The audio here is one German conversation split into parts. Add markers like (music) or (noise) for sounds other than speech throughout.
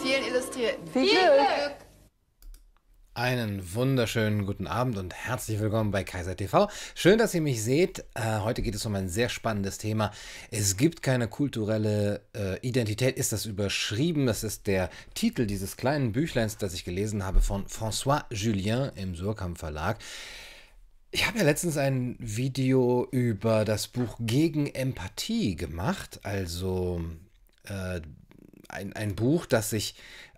Vielen illustriert. Viel, Viel Glück. Glück. Einen wunderschönen guten Abend und herzlich willkommen bei Kaiser TV. Schön, dass ihr mich seht. Äh, heute geht es um ein sehr spannendes Thema. Es gibt keine kulturelle äh, Identität, ist das überschrieben. Das ist der Titel dieses kleinen Büchleins, das ich gelesen habe von François Julien im Surkamp Verlag. Ich habe ja letztens ein Video über das Buch Gegen Empathie gemacht, also äh, ein, ein Buch, das sich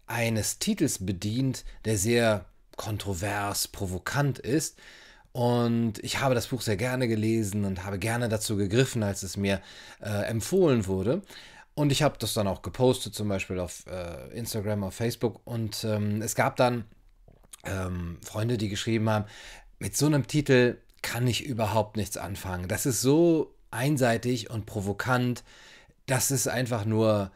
eines Titels bedient, der sehr kontrovers, provokant ist. Und ich habe das Buch sehr gerne gelesen und habe gerne dazu gegriffen, als es mir äh, empfohlen wurde. Und ich habe das dann auch gepostet, zum Beispiel auf äh, Instagram, auf Facebook. Und ähm, es gab dann ähm, Freunde, die geschrieben haben, mit so einem Titel kann ich überhaupt nichts anfangen. Das ist so einseitig und provokant. Das ist einfach nur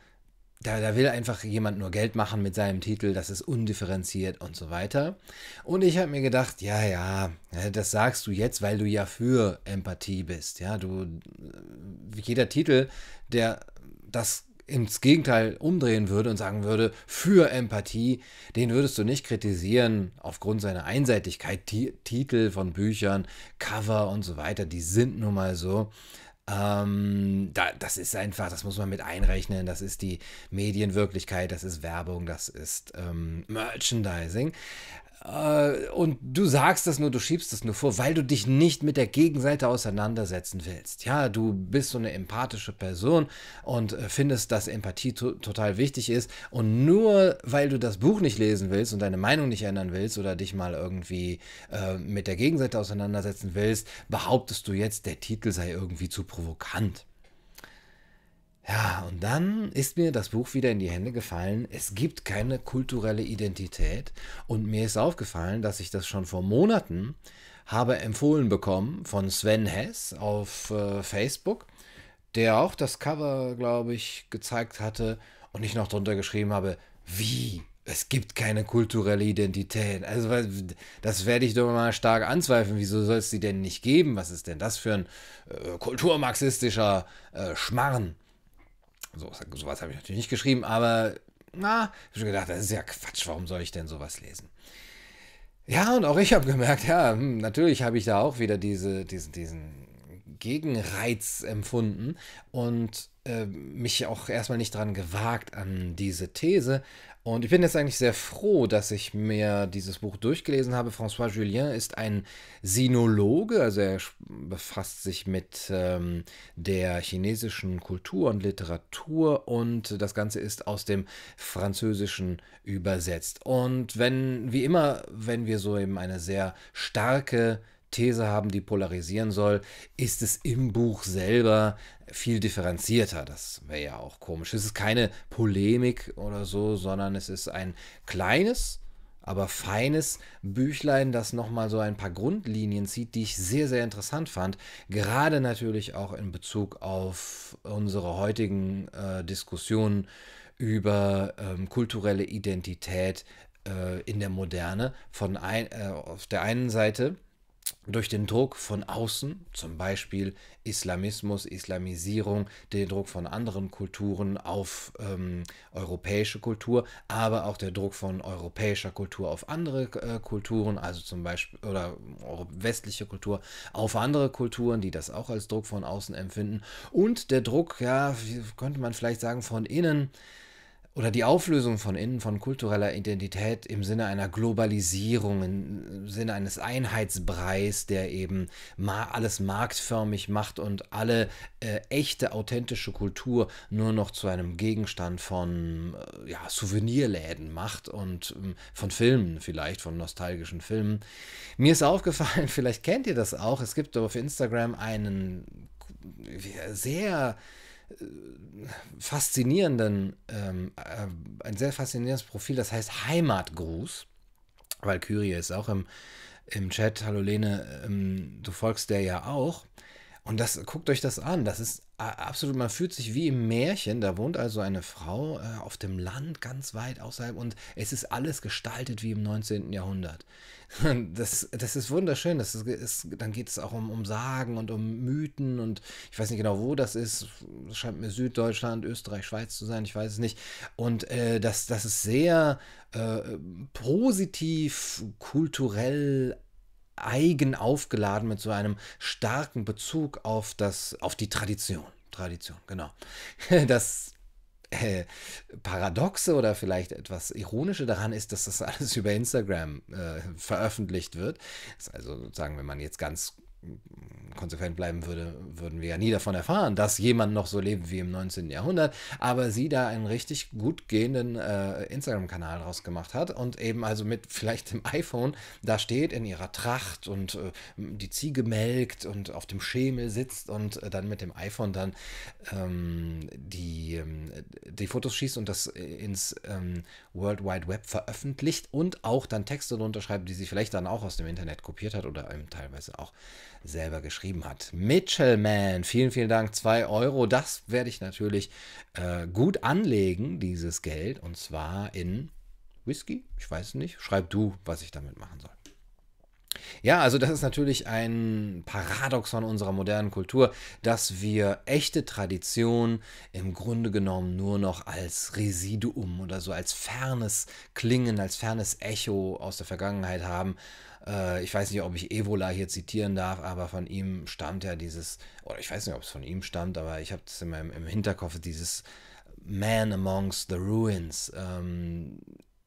da, da will einfach jemand nur Geld machen mit seinem Titel, das ist undifferenziert und so weiter. Und ich habe mir gedacht, ja, ja, das sagst du jetzt, weil du ja für Empathie bist. Ja, du, jeder Titel, der das ins Gegenteil umdrehen würde und sagen würde, für Empathie, den würdest du nicht kritisieren aufgrund seiner Einseitigkeit. T Titel von Büchern, Cover und so weiter, die sind nun mal so. Ähm, da, das ist einfach, das muss man mit einrechnen. Das ist die Medienwirklichkeit, das ist Werbung, das ist ähm, Merchandising. Äh, und du sagst das nur, du schiebst das nur vor, weil du dich nicht mit der Gegenseite auseinandersetzen willst. Ja, du bist so eine empathische Person und äh, findest, dass Empathie to total wichtig ist. Und nur weil du das Buch nicht lesen willst und deine Meinung nicht ändern willst oder dich mal irgendwie äh, mit der Gegenseite auseinandersetzen willst, behauptest du jetzt, der Titel sei irgendwie zu provokant. Ja, und dann ist mir das Buch wieder in die Hände gefallen. Es gibt keine kulturelle Identität. Und mir ist aufgefallen, dass ich das schon vor Monaten habe empfohlen bekommen von Sven Hess auf äh, Facebook, der auch das Cover, glaube ich, gezeigt hatte und ich noch drunter geschrieben habe, wie? Es gibt keine kulturelle Identität. Also, das werde ich doch mal stark anzweifeln. Wieso soll es sie denn nicht geben? Was ist denn das für ein äh, kulturmarxistischer äh, Schmarrn? So, sowas habe ich natürlich nicht geschrieben, aber na, ich habe gedacht, das ist ja Quatsch, warum soll ich denn sowas lesen? Ja, und auch ich habe gemerkt, ja, hm, natürlich habe ich da auch wieder diese, diesen, diesen Gegenreiz empfunden und äh, mich auch erstmal nicht dran gewagt an diese These, und ich bin jetzt eigentlich sehr froh, dass ich mir dieses Buch durchgelesen habe. François Julien ist ein Sinologe, also er befasst sich mit ähm, der chinesischen Kultur und Literatur und das Ganze ist aus dem Französischen übersetzt. Und wenn, wie immer, wenn wir so eben eine sehr starke These haben, die polarisieren soll, ist es im Buch selber viel differenzierter. Das wäre ja auch komisch. Es ist keine Polemik oder so, sondern es ist ein kleines, aber feines Büchlein, das nochmal so ein paar Grundlinien zieht, die ich sehr, sehr interessant fand. Gerade natürlich auch in Bezug auf unsere heutigen äh, Diskussionen über ähm, kulturelle Identität äh, in der Moderne. Von ein, äh, auf der einen Seite durch den Druck von außen, zum Beispiel Islamismus, Islamisierung, den Druck von anderen Kulturen auf ähm, europäische Kultur, aber auch der Druck von europäischer Kultur auf andere äh, Kulturen, also zum Beispiel oder westliche Kultur auf andere Kulturen, die das auch als Druck von außen empfinden und der Druck, ja, wie könnte man vielleicht sagen, von innen oder die Auflösung von innen von kultureller Identität im Sinne einer Globalisierung, im Sinne eines Einheitsbreis, der eben ma alles marktförmig macht und alle äh, echte, authentische Kultur nur noch zu einem Gegenstand von äh, ja, Souvenirläden macht und ähm, von Filmen vielleicht, von nostalgischen Filmen. Mir ist (laughs) aufgefallen, vielleicht kennt ihr das auch, es gibt auf Instagram einen sehr faszinierenden, ähm, äh, ein sehr faszinierendes Profil, das heißt Heimatgruß. Valkyrie ist auch im, im Chat, hallo Lene, ähm, du folgst der ja auch. Und das, guckt euch das an. Das ist absolut, man fühlt sich wie im Märchen. Da wohnt also eine Frau äh, auf dem Land, ganz weit außerhalb. Und es ist alles gestaltet wie im 19. Jahrhundert. (laughs) Das, das ist wunderschön. Das ist, ist dann geht es auch um, um Sagen und um Mythen. Und ich weiß nicht genau, wo das ist. Das scheint mir Süddeutschland, Österreich, Schweiz zu sein. Ich weiß es nicht. Und äh, das, das ist sehr äh, positiv, kulturell eigen aufgeladen mit so einem starken Bezug auf das, auf die Tradition. Tradition, genau. (laughs) Das äh, Paradoxe oder vielleicht etwas Ironische daran ist, dass das (laughs) alles über Instagram äh, veröffentlicht wird. also sozusagen, wenn man jetzt ganz konsequent bleiben würde, würden wir ja nie davon erfahren, dass jemand noch so lebt wie im 19. Jahrhundert, aber sie da einen richtig gut gehenden äh, Instagram-Kanal rausgemacht hat und eben also mit vielleicht dem iPhone da steht in ihrer Tracht und äh, die Ziege melkt und auf dem Schemel sitzt und äh, dann mit dem iPhone dann ähm, die, ähm, die Fotos schießt und das ins ähm, World Wide Web veröffentlicht und auch dann Texte drunter schreibt, die sie vielleicht dann auch aus dem Internet kopiert hat oder eben teilweise auch selber geschrieben hat. Mitchell Man, vielen, vielen Dank. 2 Euro, das werde ich natürlich äh, gut anlegen, dieses Geld. Und zwar in Whisky? Ich weiß nicht. Schreib du, was ich damit machen soll. Ja, also das ist natürlich ein Paradoxon unserer modernen Kultur, dass wir echte Tradition im Grunde genommen nur noch als Residuum oder so als fernes Klingen, als fernes Echo aus der Vergangenheit haben äh, ich weiß nicht, ob ich Evola hier zitieren darf, aber von ihm stammt ja dieses, oder ich weiß nicht, ob es von ihm stammt, aber ich habe es in meinem, im Hinterkopf, dieses Man Amongst the Ruins. Ähm,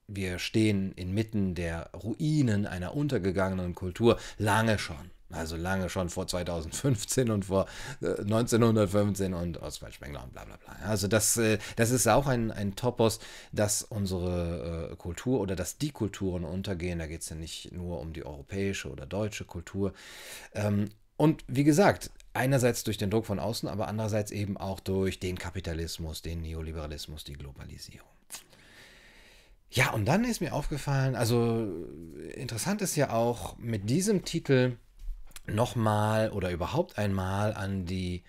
wir stehen inmitten der Ruinen einer untergegangenen Kultur lange schon. Also lange schon vor 2015 und vor äh, 1915 und Oswald Spengler und bla bla bla. Also das, äh, das ist auch ein, ein Topos, dass unsere äh, Kultur oder dass die Kulturen untergehen. Da geht es ja nicht nur um die europäische oder deutsche Kultur. Ähm, und wie gesagt, einerseits durch den Druck von außen, aber andererseits eben auch durch den Kapitalismus, den Neoliberalismus, die Globalisierung. Ja, und dann ist mir aufgefallen, also äh, interessant ist ja auch mit diesem Titel, nochmal oder überhaupt einmal an die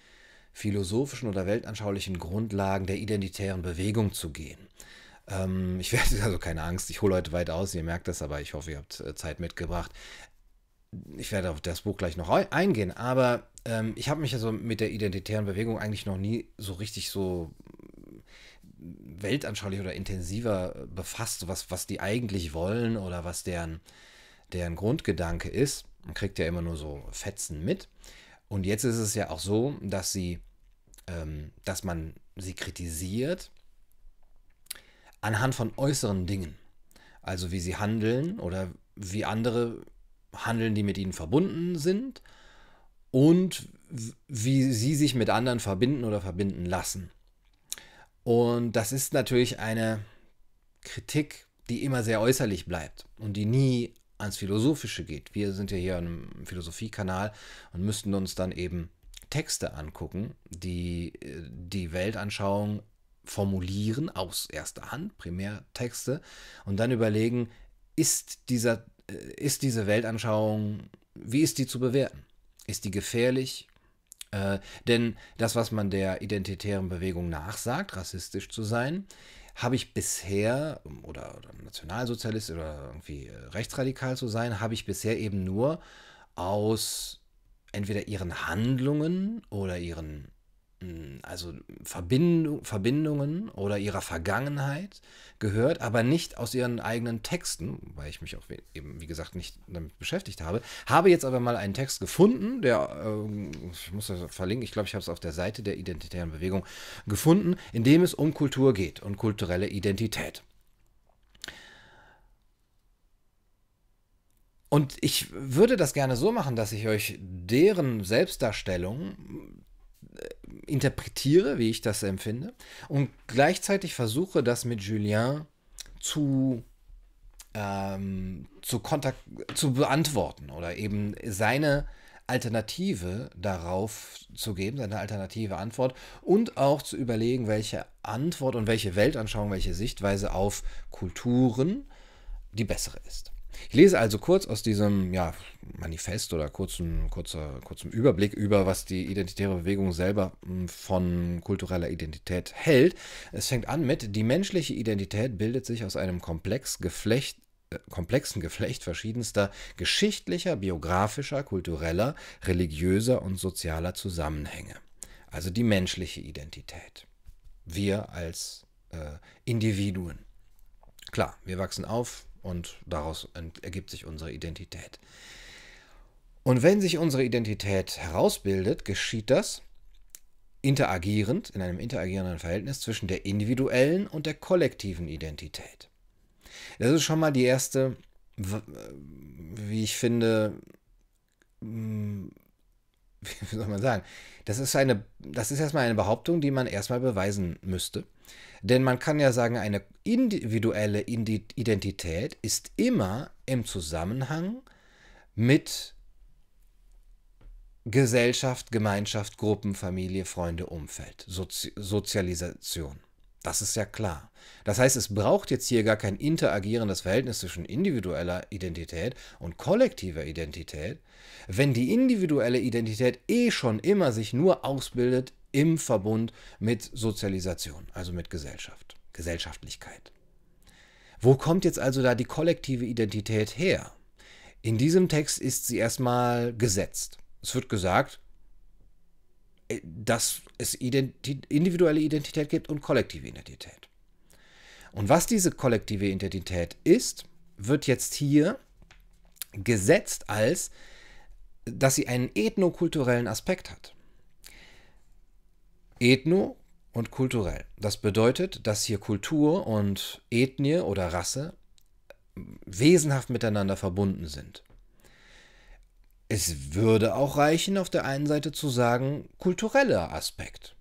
philosophischen oder weltanschaulichen Grundlagen der identitären Bewegung zu gehen. Ähm, ich werde (laughs) also keine Angst, ich hole heute weit aus, ihr merkt das, aber ich hoffe, ihr habt äh, Zeit mitgebracht. Ich werde auf das Buch gleich noch eingehen, aber ähm, ich habe mich also mit der identitären Bewegung eigentlich noch nie so richtig so mm, weltanschaulich oder intensiver äh, befasst, was, was die eigentlich wollen oder was deren, deren Grundgedanke ist. Man kriegt ja immer nur so Fetzen mit. Und jetzt ist es ja auch so, dass sie, ähm, dass man sie kritisiert anhand von äußeren Dingen. Also wie sie handeln oder wie andere handeln, die mit ihnen verbunden sind und wie sie sich mit anderen verbinden oder verbinden lassen. Und das ist natürlich eine Kritik, die immer sehr äußerlich bleibt und die nie ans Philosophische geht. Wir sind ja hier in einem Philosophiekanal und müssten uns dann eben Texte angucken, die äh, die Weltanschauung formulieren aus erster Hand, Primärtexte, und dann überlegen, ist, dieser, äh, ist diese Weltanschauung, wie ist die zu bewerten? Ist die gefährlich? Äh, denn das, was man der identitären Bewegung nachsagt, rassistisch zu sein, habe ich bisher, oder, oder Nationalsozialist oder irgendwie äh, rechtsradikal zu sein, habe ich bisher eben nur aus entweder ihren Handlungen oder ihren hm, also Verbindung, Verbindungen oder ihrer Vergangenheit gehört, aber nicht aus ihren eigenen Texten, weil ich mich auch eben, wie gesagt, nicht damit beschäftigt habe. Habe jetzt aber mal einen Text gefunden, der, ähm, ich muss das verlinken, ich glaube, ich habe es auf der Seite der Identitären Bewegung gefunden, in dem es um Kultur geht und kulturelle Identität. Und ich würde das gerne so machen, dass ich euch deren Selbstdarstellung äh, interpretiere, wie ich das empfinde, und gleichzeitig versuche, das mit Julien zu, ähm, zu, kontakt zu beantworten oder eben seine Alternative darauf zu geben, seine alternative Antwort und auch zu überlegen, welche Antwort und welche Weltanschauung, welche Sichtweise auf Kulturen die bessere ist. Ich lese also kurz aus diesem ja, Manifest oder kurzen, kurzer, kurzem Überblick über, was die identitäre Bewegung selber hm, von kultureller Identität hält. Es fängt an mit, die menschliche Identität bildet sich aus einem komplex Geflecht, äh, komplexen Geflecht verschiedenster geschichtlicher, biografischer, kultureller, religiöser und sozialer Zusammenhänge. Also die menschliche Identität. Wir als äh, Individuen. Klar, wir wachsen auf, und daraus ergibt sich unsere Identität. Und wenn sich unsere Identität herausbildet, geschieht das interagierend, in einem interagierenden Verhältnis zwischen der individuellen und der kollektiven Identität. Das ist schon mal die erste, äh, wie ich finde, mm, (laughs) wie soll man sagen, das ist eine, das ist erstmal eine Behauptung, die man erstmal beweisen müsste. Denn man kann ja sagen, eine individuelle Identität ist immer im Zusammenhang mit Gesellschaft, Gemeinschaft, Gruppen, Familie, Freunde, Umfeld, Sozi Sozialisation. Das ist ja klar. Das heißt, es braucht jetzt hier gar kein interagierendes Verhältnis zwischen individueller Identität und kollektiver Identität, wenn die individuelle Identität eh schon immer sich nur ausbildet im Verbund mit Sozialisation, also mit Gesellschaft, Gesellschaftlichkeit. Wo kommt jetzt also da die kollektive Identität her? In diesem Text ist sie erstmal gesetzt. Es wird gesagt, äh, dass es individuelle Identität gibt und kollektive Identität. Und was diese kollektive Identität ist, wird jetzt hier gesetzt als, dass sie einen ethnokulturellen Aspekt hat. Ethno und kulturell. Das bedeutet, dass hier Kultur und Ethnie oder Rasse wesenhaft miteinander verbunden sind. Es würde auch reichen, auf der einen Seite zu sagen, kultureller Aspekt.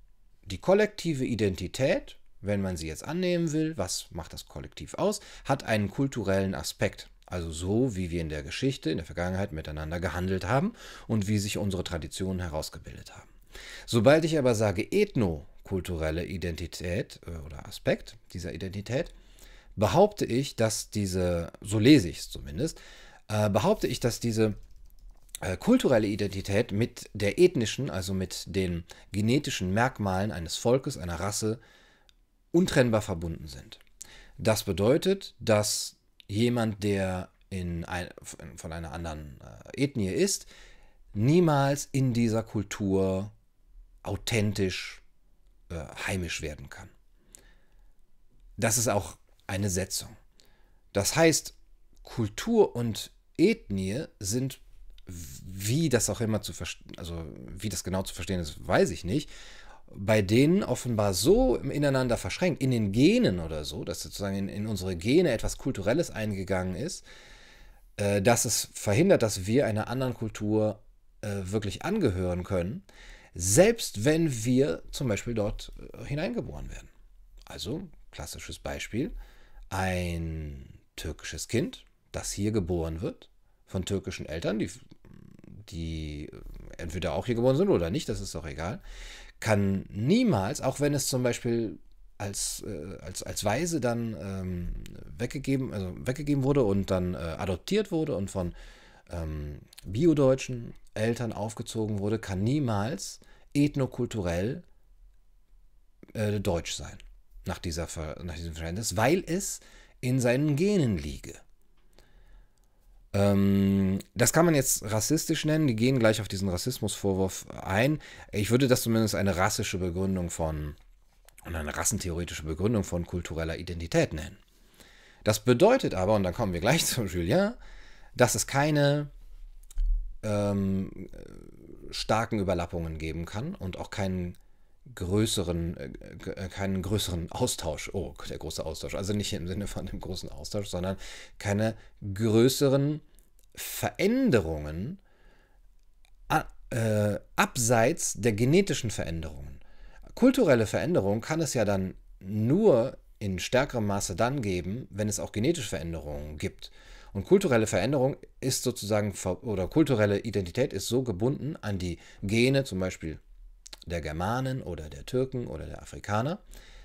Die kollektive Identität, wenn man sie jetzt annehmen will, was macht das Kollektiv aus, hat einen kulturellen Aspekt. Also so, wie wir in der Geschichte, in der Vergangenheit miteinander gehandelt haben und wie sich unsere Traditionen herausgebildet haben. Sobald ich aber sage ethnokulturelle Identität äh, oder Aspekt dieser Identität, behaupte ich, dass diese, so lese ich es zumindest, äh, behaupte ich, dass diese äh, kulturelle Identität mit der ethnischen, also mit den genetischen Merkmalen eines Volkes, einer Rasse, untrennbar verbunden sind. Das bedeutet, dass jemand, der in ein, von einer anderen äh, Ethnie ist, niemals in dieser Kultur authentisch, äh, heimisch werden kann. Das ist auch eine Setzung. Das heißt, Kultur und Ethnie sind, wie das auch immer zu verstehen, also wie das genau zu verstehen ist, weiß ich nicht, bei denen offenbar so ineinander verschränkt, in den Genen oder so, dass sozusagen in, in unsere Gene etwas Kulturelles eingegangen ist, äh, dass es verhindert, dass wir einer anderen Kultur äh, wirklich angehören können selbst wenn wir zum Beispiel dort äh, hineingeboren werden. Also, klassisches Beispiel, ein türkisches Kind, das hier geboren wird, von türkischen Eltern, die, die äh, entweder auch hier geboren sind oder nicht, das ist doch egal, kann niemals, auch wenn es zum Beispiel als, äh, als, als Waise dann ähm, weggegeben, also weggegeben wurde und dann äh, adoptiert wurde und von ähm, Biodeutschen Eltern aufgezogen wurde, kann niemals ethnokulturell äh, deutsch sein, nach, dieser, nach diesem Verständnis, weil es in seinen Genen liege. Ähm, das kann man jetzt rassistisch nennen, die gehen gleich auf diesen Rassismusvorwurf ein. Ich würde das zumindest eine rassische Begründung von und eine rassentheoretische Begründung von kultureller Identität nennen. Das bedeutet aber, und dann kommen wir gleich (laughs) zu Julien, dass es keine ähm, äh, starken Überlappungen geben kann und auch keinen größeren, äh, äh, keinen größeren Austausch. Oh, der große Austausch. Also nicht im Sinne von dem großen Austausch, sondern keine größeren Veränderungen äh, abseits der genetischen Veränderungen. Kulturelle Veränderungen kann es ja dann nur in stärkerem Maße dann geben, wenn es auch genetische Veränderungen gibt. Und kulturelle Veränderung ist sozusagen, oder kulturelle Identität ist so gebunden an die Gene, zum Beispiel der Germanen oder der Türken oder der Afrikaner,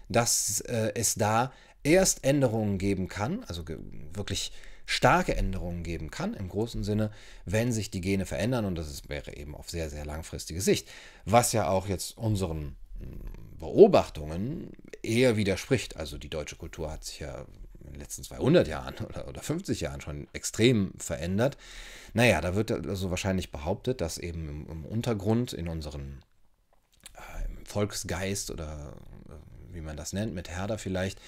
dass äh, es da erst Änderungen geben kann, also ge wirklich starke Änderungen geben kann, im großen Sinne, wenn sich die Gene verändern und das ist, wäre eben auf sehr, sehr langfristige Sicht, was ja auch jetzt unseren hm, Beobachtungen eher widerspricht. Also die deutsche Kultur hat sich ja den letzten 200 Jahren (laughs) oder, oder 50 Jahren schon extrem verändert. Naja, da wird also wahrscheinlich behauptet, dass eben im, im Untergrund, in unserem äh, Volksgeist oder äh, wie man das nennt, mit Herder vielleicht,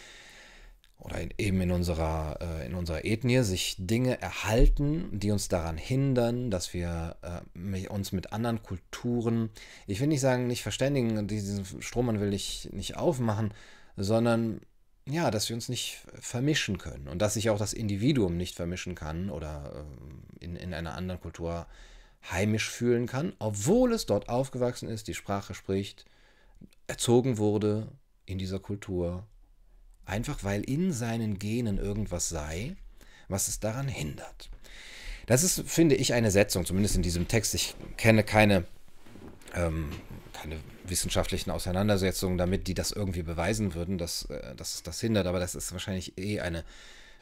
oder in, eben in unserer, äh, in unserer Ethnie sich Dinge erhalten, die uns daran hindern, dass wir äh, uns mit anderen Kulturen, ich will nicht sagen, nicht verständigen, diesen Strohmann will ich nicht aufmachen, sondern ja, dass wir uns nicht vermischen können und dass sich auch das Individuum nicht vermischen kann oder ähm, in, in einer anderen Kultur heimisch fühlen kann, obwohl es dort aufgewachsen ist, die Sprache spricht, erzogen wurde in dieser Kultur, einfach weil in seinen Genen irgendwas sei, was es daran hindert. Das ist, finde ich, eine Setzung, zumindest in diesem Text. Ich kenne keine ähm, keine wissenschaftlichen Auseinandersetzungen damit, die das irgendwie beweisen würden, dass, äh, dass es das hindert, aber das ist wahrscheinlich eh eine,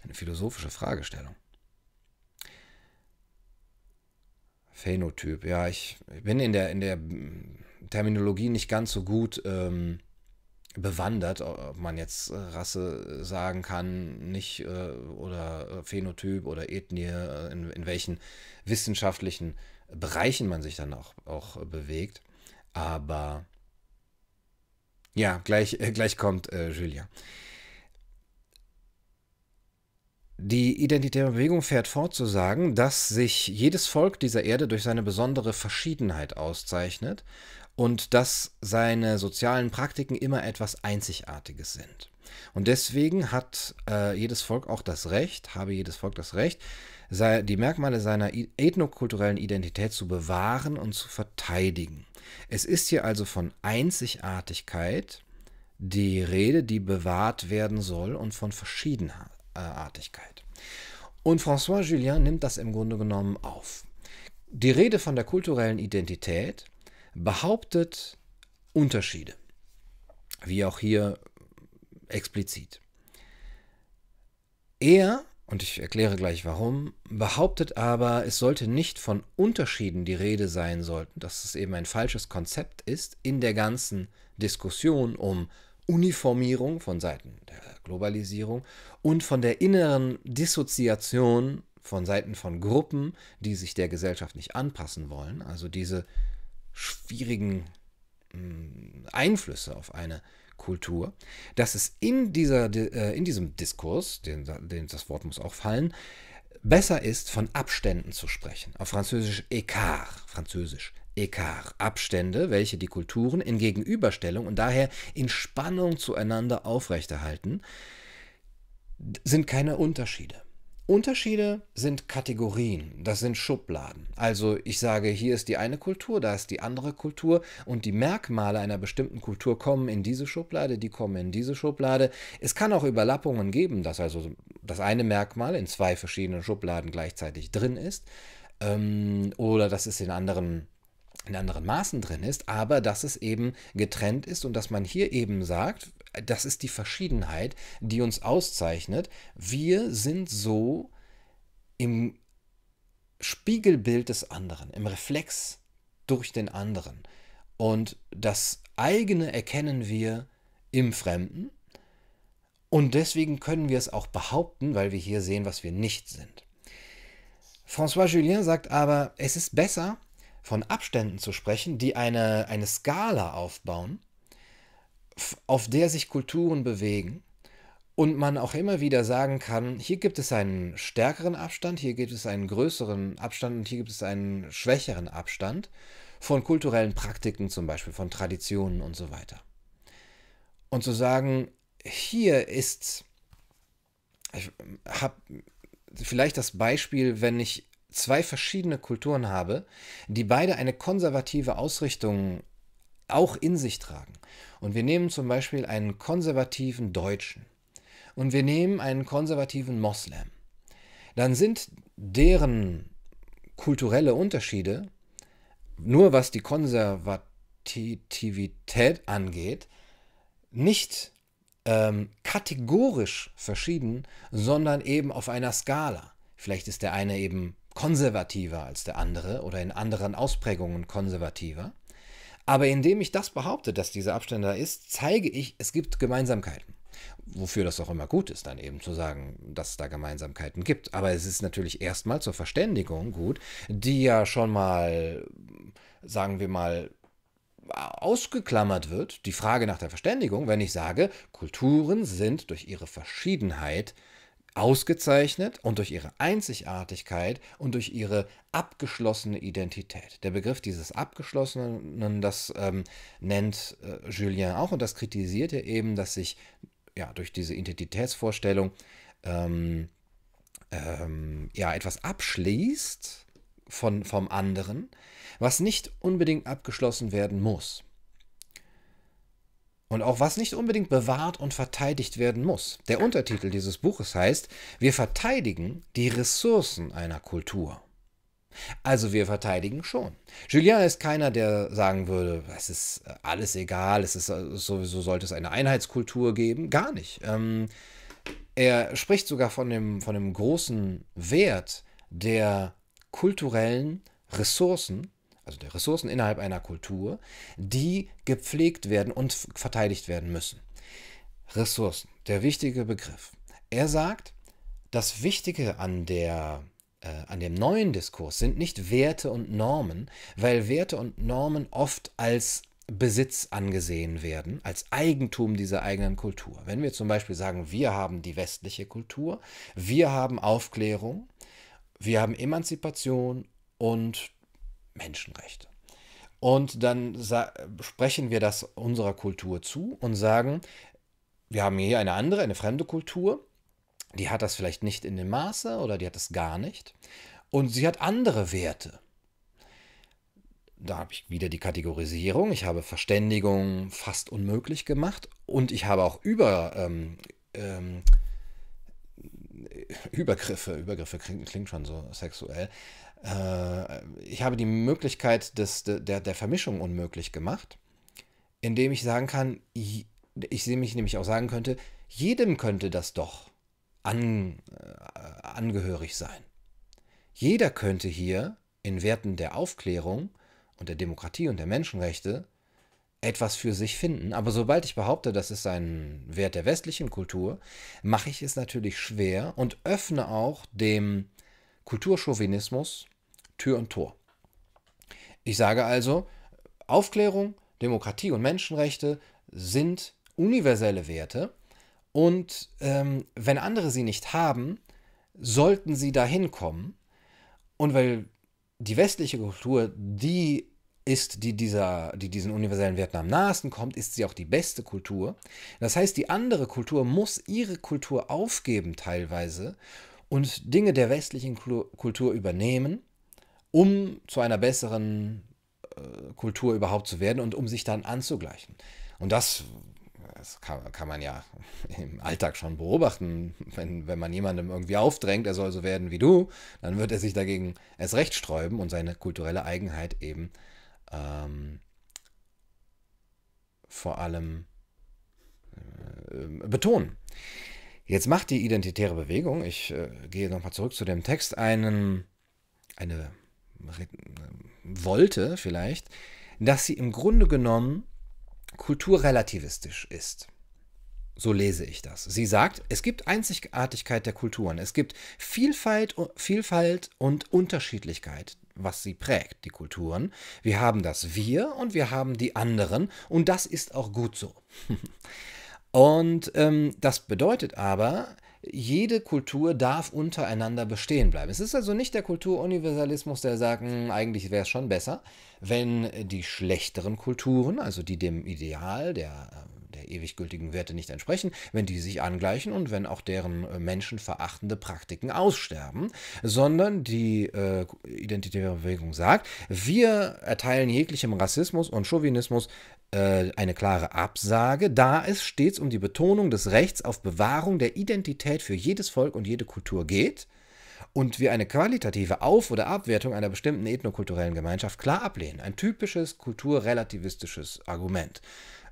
eine philosophische Fragestellung. Phänotyp, ja, ich bin in der, in der Terminologie nicht ganz so gut ähm, bewandert, ob man jetzt äh, Rasse sagen kann, nicht äh, oder äh, Phänotyp oder Ethnie, in, in welchen wissenschaftlichen Bereichen man sich dann auch, auch bewegt. Aber ja, gleich, äh, gleich kommt äh, Julia. Die identitäre Bewegung fährt fort zu sagen, dass sich jedes Volk dieser Erde durch seine besondere Verschiedenheit auszeichnet und dass seine sozialen Praktiken immer etwas Einzigartiges sind. Und deswegen hat äh, jedes Volk auch das Recht, habe jedes Volk das Recht, die Merkmale seiner ethnokulturellen Identität zu bewahren und zu verteidigen. Es ist hier also von Einzigartigkeit die Rede, die bewahrt werden soll und von Verschiedenartigkeit. Und François Julien nimmt das im Grunde genommen auf. Die Rede von der kulturellen Identität behauptet Unterschiede, wie auch hier explizit. Er und ich erkläre gleich warum, behauptet aber, es sollte nicht von Unterschieden die Rede sein sollten, dass es eben ein falsches Konzept ist in der ganzen Diskussion um Uniformierung von Seiten der Globalisierung und von der inneren Dissoziation von Seiten von Gruppen, die sich der Gesellschaft nicht anpassen wollen, also diese schwierigen hm, Einflüsse auf eine Kultur, dass es in, dieser, äh, in diesem Diskurs, den, den, das Wort muss auch fallen, besser ist, von Abständen zu sprechen. Auf Französisch écart, Französisch écart, Abstände, welche die Kulturen in Gegenüberstellung und daher in Spannung zueinander aufrechterhalten, sind keine Unterschiede. Unterschiede sind Kategorien, das sind Schubladen. Also ich sage, hier ist die eine Kultur, da ist die andere Kultur und die Merkmale einer bestimmten Kultur kommen in diese Schublade, die kommen in diese Schublade. Es kann auch Überlappungen geben, dass also das eine Merkmal in zwei verschiedenen Schubladen gleichzeitig drin ist ähm, oder dass es in anderen in anderen Maßen drin ist, aber dass es eben getrennt ist und dass man hier eben sagt, das ist die Verschiedenheit, die uns auszeichnet. Wir sind so im Spiegelbild des anderen, im Reflex durch den anderen. Und das eigene erkennen wir im Fremden. Und deswegen können wir es auch behaupten, weil wir hier sehen, was wir nicht sind. François Julien sagt aber, es ist besser, von Abständen zu sprechen, die eine, eine Skala aufbauen, auf der sich Kulturen bewegen und man auch immer wieder sagen kann, hier gibt es einen stärkeren Abstand, hier gibt es einen größeren Abstand und hier gibt es einen schwächeren Abstand von kulturellen Praktiken zum Beispiel, von Traditionen und so weiter. Und zu sagen, hier ist, ich habe vielleicht das Beispiel, wenn ich zwei verschiedene Kulturen habe, die beide eine konservative Ausrichtung auch in sich tragen. Und wir nehmen zum Beispiel einen konservativen Deutschen und wir nehmen einen konservativen Moslem. Dann sind deren kulturelle Unterschiede, nur was die Konservativität angeht, nicht ähm, kategorisch verschieden, sondern eben auf einer Skala. Vielleicht ist der eine eben konservativer als der andere oder in anderen Ausprägungen konservativer. Aber indem ich das behaupte, dass dieser Abstand da ist, zeige ich, es gibt Gemeinsamkeiten. Wofür das auch immer gut ist, dann eben zu sagen, dass es da Gemeinsamkeiten gibt. Aber es ist natürlich erstmal zur Verständigung gut, die ja schon mal, sagen wir mal, ausgeklammert wird, die Frage nach der Verständigung, wenn ich sage, Kulturen sind durch ihre Verschiedenheit Ausgezeichnet und durch ihre Einzigartigkeit und durch ihre abgeschlossene Identität. Der Begriff dieses Abgeschlossenen, das ähm, nennt äh, Julien auch und das kritisiert er eben, dass sich ja, durch diese Identitätsvorstellung ähm, ähm, ja, etwas abschließt von, vom anderen, was nicht unbedingt abgeschlossen werden muss und auch was nicht unbedingt bewahrt und verteidigt werden muss. Der Untertitel dieses Buches heißt, wir verteidigen die Ressourcen einer Kultur. Also wir verteidigen schon. Julien ist keiner, der sagen würde, es ist alles egal, es ist sowieso sollte es eine Einheitskultur geben. Gar nicht. Ähm, er spricht sogar von dem, von dem großen Wert der kulturellen Ressourcen also der Ressourcen innerhalb einer Kultur, die gepflegt werden und verteidigt werden müssen. Ressourcen, der wichtige Begriff. Er sagt, das Wichtige an der äh, an dem neuen Diskurs sind nicht Werte und Normen, weil Werte und Normen oft als Besitz angesehen werden, als Eigentum dieser eigenen Kultur. Wenn wir zum Beispiel sagen, wir haben die westliche Kultur, wir haben Aufklärung, wir haben Emanzipation und Menschenrechte. Und dann sprechen wir das unserer Kultur zu und sagen, wir haben hier eine andere, eine fremde Kultur, die hat das vielleicht nicht in dem Maße oder die hat das gar nicht. Und sie hat andere Werte. Da habe ich wieder die Kategorisierung. Ich habe Verständigung fast unmöglich gemacht und ich habe auch über, ähm, ähm, Übergriffe, Übergriffe klingt, klingt schon so sexuell, äh, ich habe die Möglichkeit des, der, der Vermischung unmöglich gemacht, indem ich sagen kann, ich, ich sehe mich nämlich auch sagen könnte, jedem könnte das doch an, äh, angehörig sein. Jeder könnte hier in Werten der Aufklärung und der Demokratie und der Menschenrechte etwas für sich finden. Aber sobald ich behaupte, das ist ein Wert der westlichen Kultur, mache ich es natürlich schwer und öffne auch dem Kulturchauvinismus Tür und Tor. Ich sage also, Aufklärung, Demokratie und Menschenrechte sind universelle Werte und ähm, wenn andere sie nicht haben, sollten sie dahin kommen. Und weil die westliche Kultur die ist, die, dieser, die diesen universellen Werten am nahesten kommt, ist sie auch die beste Kultur. Das heißt, die andere Kultur muss ihre Kultur aufgeben teilweise, und Dinge der westlichen Kultur übernehmen, um zu einer besseren äh, Kultur überhaupt zu werden und um sich dann anzugleichen. Und das, das kann, kann, man ja (laughs) im Alltag schon beobachten. Wenn, wenn man jemandem irgendwie aufdrängt, er soll so werden wie du, dann wird er sich dagegen erst recht sträuben und seine kulturelle Eigenheit eben ähm, vor allem äh, betonen. Jetzt macht die identitäre Bewegung, ich äh, gehe nochmal zurück zu dem Text, einen, eine äh, wollte vielleicht, dass sie im Grunde genommen kulturrelativistisch ist. So lese ich das. Sie sagt, es gibt Einzigartigkeit der Kulturen, es gibt Vielfalt, Vielfalt und Unterschiedlichkeit, was sie prägt, die Kulturen. Wir haben das Wir und wir haben die anderen und das ist auch gut so. (laughs) Und ähm, das bedeutet aber, jede Kultur darf untereinander bestehen bleiben. Es ist also nicht der Kulturuniversalismus, der sagt, hm, eigentlich wäre es schon besser, wenn die schlechteren Kulturen, also die dem Ideal der ewig gültigen Werte nicht entsprechen, wenn die sich angleichen und wenn auch deren äh, menschenverachtende Praktiken aussterben, sondern die äh, identitäre Bewegung sagt, wir erteilen jeglichem Rassismus und Chauvinismus äh, eine klare Absage, da es stets um die Betonung des Rechts auf Bewahrung der Identität für jedes Volk und jede Kultur geht und wir eine qualitative Auf- oder Abwertung einer bestimmten ethnokulturellen Gemeinschaft klar ablehnen. Ein typisches kulturrelativistisches Argument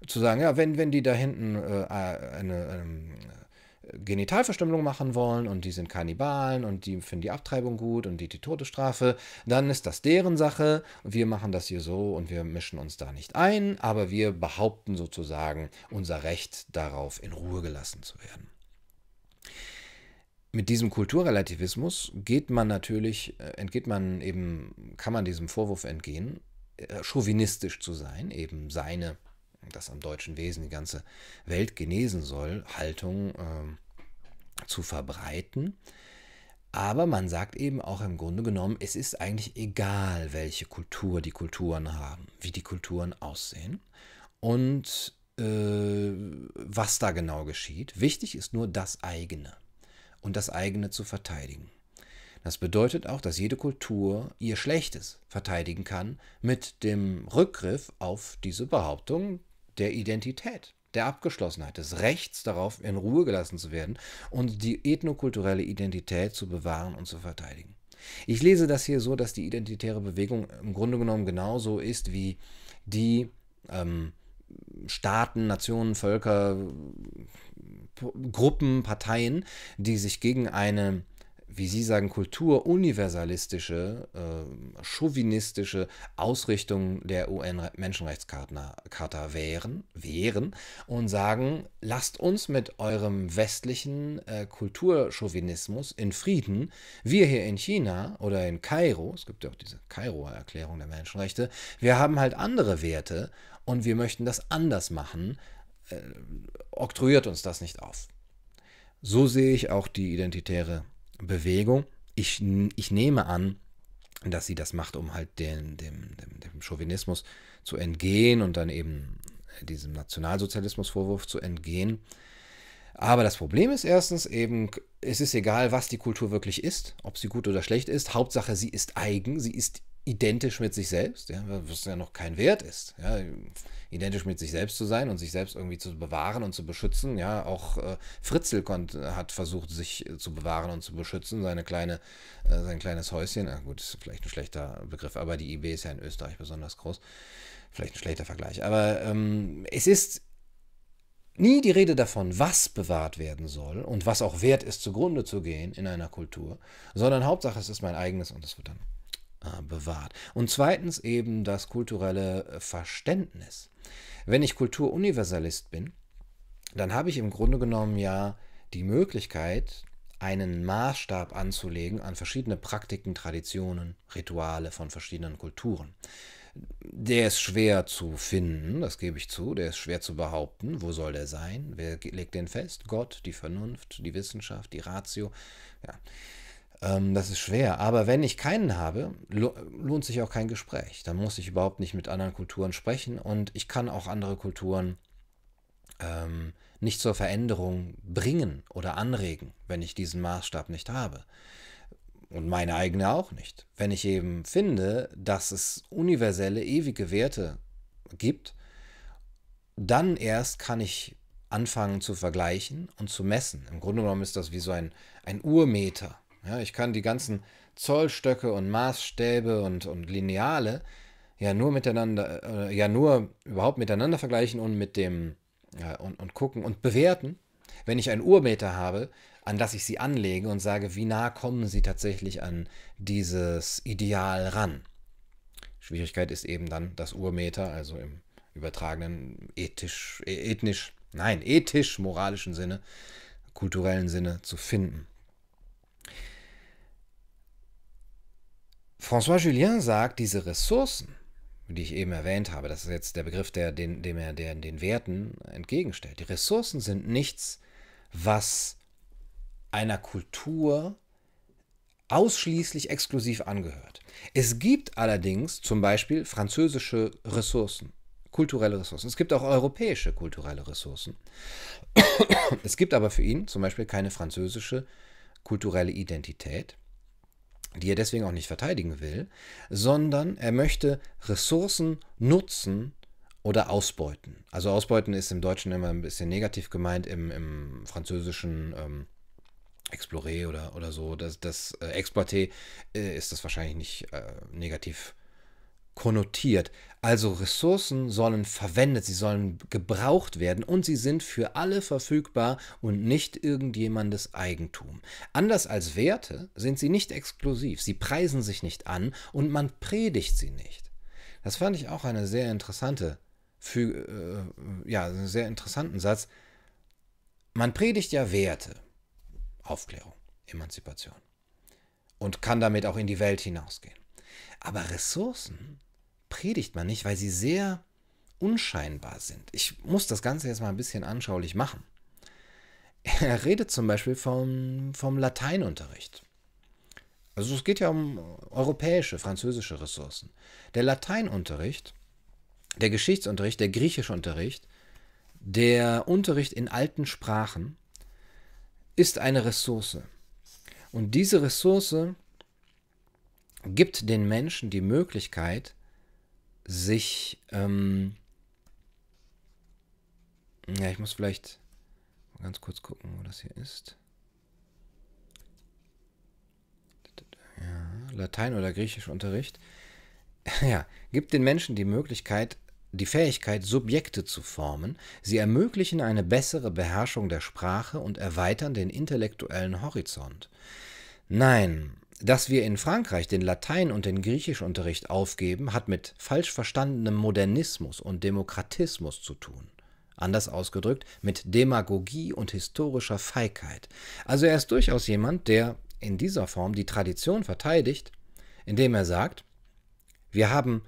zu sagen, ja, wenn, wenn die da hinten äh, äh eine, eine ähm, Genitalverstümmelung machen wollen und die sind Kannibalen und die finden die Abtreibung gut und die die Todesstrafe, dann ist das deren Sache. Wir machen das hier so und wir mischen uns da nicht ein, aber wir behaupten sozusagen unser Recht darauf, in Ruhe gelassen zu werden. Mit diesem Kulturrelativismus geht man natürlich, äh, entgeht man eben, kann man diesem Vorwurf entgehen, äh, chauvinistisch zu sein, eben seine dass am deutschen Wesen die ganze Welt genesen soll, Haltung äh, zu verbreiten. Aber man sagt eben auch im Grunde genommen, es ist eigentlich egal, welche Kultur die Kulturen haben, wie die Kulturen aussehen und äh, was da genau geschieht. Wichtig ist nur das eigene und das eigene zu verteidigen. Das bedeutet auch, dass jede Kultur ihr Schlechtes verteidigen kann mit dem Rückgriff auf diese Behauptung, der Identität, der Abgeschlossenheit, des Rechts darauf, in Ruhe gelassen zu werden und die ethnokulturelle Identität zu bewahren und zu verteidigen. Ich lese das hier so, dass die identitäre Bewegung im Grunde genommen genauso ist wie die ähm, Staaten, Nationen, Völker, P Gruppen, Parteien, die sich gegen eine wie Sie sagen, kulturuniversalistische, äh, chauvinistische Ausrichtung der UN-Menschenrechtscharta wären, wären und sagen, lasst uns mit eurem westlichen äh, Kulturchauvinismus in Frieden, wir hier in China oder in Kairo, es gibt ja auch diese Kairoer Erklärung der Menschenrechte, wir haben halt andere Werte und wir möchten das anders machen, äh, oktroyiert uns das nicht auf. So sehe ich auch die identitäre Bewegung. Ich, ich nehme an, dass sie das macht, um halt den, dem, dem, dem Chauvinismus zu entgehen und dann eben äh, diesem Nationalsozialismusvorwurf zu entgehen. Aber das Problem ist erstens eben, es ist egal, was die Kultur wirklich ist, ob sie gut oder schlecht ist. Hauptsache, sie ist eigen, sie ist identisch mit sich selbst, ja, was ja noch kein Wert ist. Ja, identisch mit sich selbst zu sein und sich selbst irgendwie zu bewahren und zu beschützen. Ja, auch äh, Fritzl konnte, äh, hat versucht, sich äh, zu bewahren und zu beschützen, seine kleine, äh, sein kleines Häuschen. Ach gut, ist vielleicht ein schlechter Begriff, aber die IB ist ja in Österreich besonders groß. Vielleicht ein schlechter Vergleich. Aber ähm, es ist nie die Rede davon, was bewahrt werden soll und was auch wert ist, zugrunde zu gehen in einer Kultur, sondern Hauptsache es ist mein eigenes und es wird dann äh, bewahrt. Und zweitens eben das kulturelle äh, Verständnis. Wenn ich Kulturuniversalist bin, dann habe ich im Grunde genommen ja die Möglichkeit, einen Maßstab anzulegen an verschiedene Praktiken, Traditionen, Rituale von verschiedenen Kulturen. Der ist schwer zu finden, das gebe ich zu, der ist schwer zu behaupten. Wo soll der sein? Wer legt den fest? Gott, die Vernunft, die Wissenschaft, die Ratio. Ja. Ähm, das ist schwer. Aber wenn ich keinen habe, lo lohnt sich auch kein Gespräch. Dann muss ich überhaupt nicht mit anderen Kulturen sprechen und ich kann auch andere Kulturen ähm, nicht zur Veränderung bringen oder anregen, wenn ich diesen Maßstab nicht habe. Und meine eigene auch nicht. Wenn ich eben finde, dass es universelle, ewige Werte gibt, dann erst kann ich anfangen zu vergleichen und zu messen. Im Grunde genommen ist das wie so ein, ein Urmeter. Ja, ich kann die ganzen Zollstöcke und Maßstäbe und, und Lineale ja nur miteinander, äh, ja nur überhaupt miteinander vergleichen und mit dem ja, und, und gucken und bewerten, wenn ich ein Urmeter habe, an das ich sie anlege und sage, wie nah kommen sie tatsächlich an dieses Ideal ran. Schwierigkeit ist eben dann das Urmeter, also im übertragenen ethisch, ethnisch, nein, ethisch-moralischen Sinne, kulturellen Sinne zu finden. François Julien sagt, diese Ressourcen, die ich eben erwähnt habe, das ist jetzt der Begriff, der, den, dem er der, den Werten entgegenstellt, die Ressourcen sind nichts, was einer Kultur ausschließlich exklusiv angehört. Es gibt allerdings zum Beispiel französische Ressourcen, kulturelle Ressourcen. Es gibt auch europäische kulturelle Ressourcen. Es gibt aber für ihn zum Beispiel keine französische kulturelle Identität die er deswegen auch nicht verteidigen will, sondern er möchte Ressourcen nutzen oder ausbeuten. Also ausbeuten ist im Deutschen immer ein bisschen negativ gemeint, im, im französischen ähm, Explorer oder, oder so. Das, das äh, Exploité äh, ist das wahrscheinlich nicht äh, negativ konnotiert. Also Ressourcen sollen verwendet, sie sollen gebraucht werden und sie sind für alle verfügbar und nicht irgendjemandes Eigentum. Anders als Werte sind sie nicht exklusiv, sie preisen sich nicht an und man predigt sie nicht. Das fand ich auch eine sehr interessante, für, äh, ja, einen sehr interessanten Satz. Man predigt ja Werte. Aufklärung, Emanzipation. Und kann damit auch in die Welt hinausgehen. Aber Ressourcen predigt man nicht, weil sie sehr unscheinbar sind. Ich muss das Ganze jetzt mal ein bisschen anschaulich machen. (laughs) Er redet zum Beispiel vom, vom Lateinunterricht. Also es geht ja um europäische, französische Ressourcen. Der Lateinunterricht, der Geschichtsunterricht, der griechische Unterricht, der Unterricht in alten Sprachen ist eine Ressource. Und diese Ressource gibt den Menschen die Möglichkeit, sich, ähm, ja, ich muss vielleicht mal ganz kurz gucken, wo das hier ist. Ja, Latein- oder Griechischunterricht. (laughs) Ja, gibt den Menschen die Möglichkeit, die Fähigkeit, Subjekte zu formen. Sie ermöglichen eine bessere Beherrschung der Sprache und erweitern den intellektuellen Horizont. Nein, dass wir in Frankreich den Latein- und den Griechischunterricht aufgeben, hat mit falsch verstandenem Modernismus und Demokratismus zu tun. Anders ausgedrückt, mit Demagogie und historischer Feigheit. Also er ist durchaus jemand, der in dieser Form die Tradition verteidigt, indem er sagt, wir haben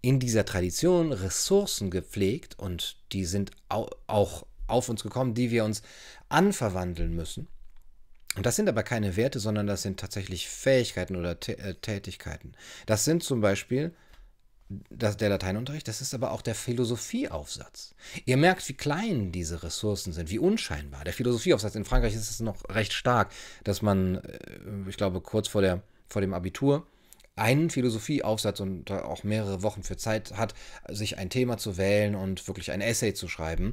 in dieser Tradition Ressourcen gepflegt und die sind auch auf uns gekommen, die wir uns anverwandeln müssen. Und das sind aber keine Werte, sondern das sind tatsächlich Fähigkeiten oder T äh, Tätigkeiten. Das sind zum Beispiel das, der Lateinunterricht, das ist aber auch der Philosophieaufsatz. Ihr merkt, wie klein diese Ressourcen sind, wie unscheinbar. Der Philosophieaufsatz in Frankreich ist es noch recht stark, dass man, äh, ich glaube, kurz vor, der, vor dem Abitur einen Philosophieaufsatz und auch mehrere Wochen für Zeit hat, sich ein Thema zu wählen und wirklich ein Essay zu schreiben.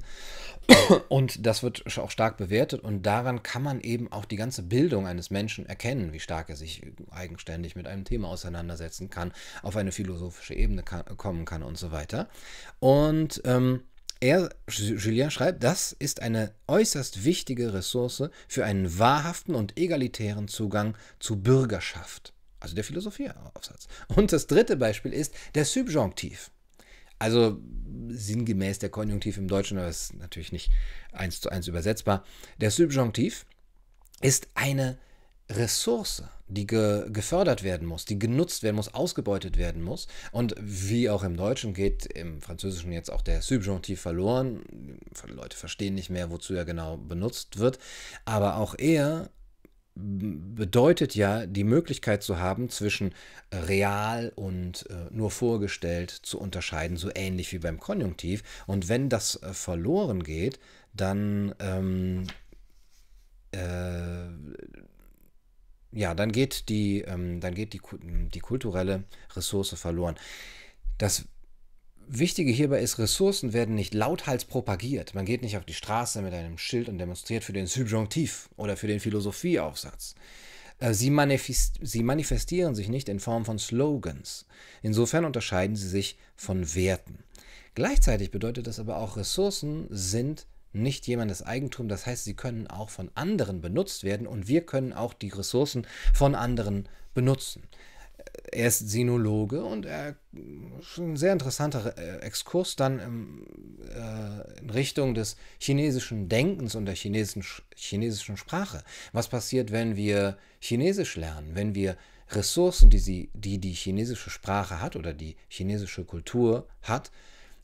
(coughs) Und das wird auch stark bewertet und daran kann man eben auch die ganze Bildung eines Menschen erkennen, wie stark er sich eigenständig mit einem Thema auseinandersetzen kann, auf eine philosophische Ebene kann, kommen kann und so weiter. Und ähm, er, Julien schreibt, das ist eine äußerst wichtige Ressource für einen wahrhaften und egalitären Zugang zu Bürgerschaft also der Philosophieaufsatz. Und das dritte Beispiel ist der Subjunktiv. Also sinngemäß der Konjunktiv im Deutschen, aber ist natürlich nicht eins zu eins übersetzbar. Der Subjunktiv ist eine Ressource, die ge gefördert werden muss, die genutzt werden muss, ausgebeutet werden muss. Und wie auch im Deutschen geht im Französischen jetzt auch der Subjunktiv verloren. Die Leute verstehen nicht mehr, wozu er genau benutzt wird. Aber auch er bedeutet ja die Möglichkeit zu haben, zwischen äh, real und äh, nur vorgestellt zu unterscheiden, so ähnlich wie beim Konjunktiv. Und wenn das äh, verloren geht, dann, ähm, äh, ja, dann geht, die, ähm, dann geht die, die kulturelle Ressource verloren. Das Wichtige hierbei ist, Ressourcen werden nicht lauthals propagiert. Man geht nicht auf die Straße mit einem Schild und demonstriert für den Subjunktiv oder für den Philosophieaufsatz. Äh, sie, manifest, sie manifestieren sich nicht in Form von Slogans. Insofern unterscheiden sie sich von Werten. Gleichzeitig bedeutet das aber auch, Ressourcen sind nicht jemandes Eigentum. Das heißt, sie können auch von anderen benutzt werden und wir können auch die Ressourcen von anderen benutzen er ist Sinologe und er ein sehr interessanter äh, Exkurs dann im, äh, in Richtung des chinesischen Denkens und der chinesischen, chinesischen Sprache. Was passiert, wenn wir Chinesisch lernen, wenn wir Ressourcen, die, sie, die die chinesische Sprache hat oder die chinesische Kultur hat,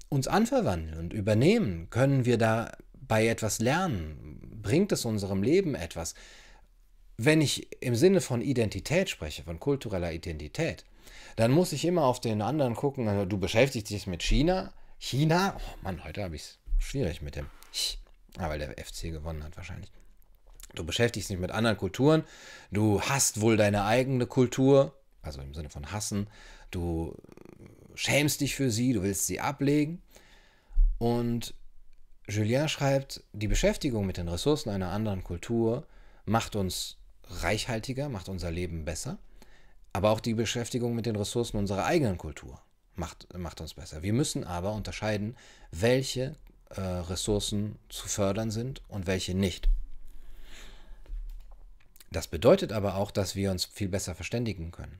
uns anverwandeln und übernehmen? Können wir dabei etwas lernen? Bringt es unserem Leben etwas? wenn ich im Sinne von Identität spreche, von kultureller Identität, dann muss ich immer auf den anderen gucken. Also du beschäftigst dich mit China. China, oh Mann, heute habe ich es schwierig mit dem. Ah, weil der FC gewonnen hat wahrscheinlich. Du beschäftigst dich mit anderen Kulturen. Du hast wohl deine eigene Kultur, also im Sinne von hassen. Du schämst dich für sie, du willst sie ablegen. Und Julien schreibt, die Beschäftigung mit den Ressourcen einer anderen Kultur macht uns reichhaltiger, macht unser Leben besser. Aber auch die Beschäftigung mit den Ressourcen unserer eigenen Kultur macht, macht uns besser. Wir müssen aber unterscheiden, welche äh, Ressourcen zu fördern sind und welche nicht. Das bedeutet aber auch, dass wir uns viel besser verständigen können.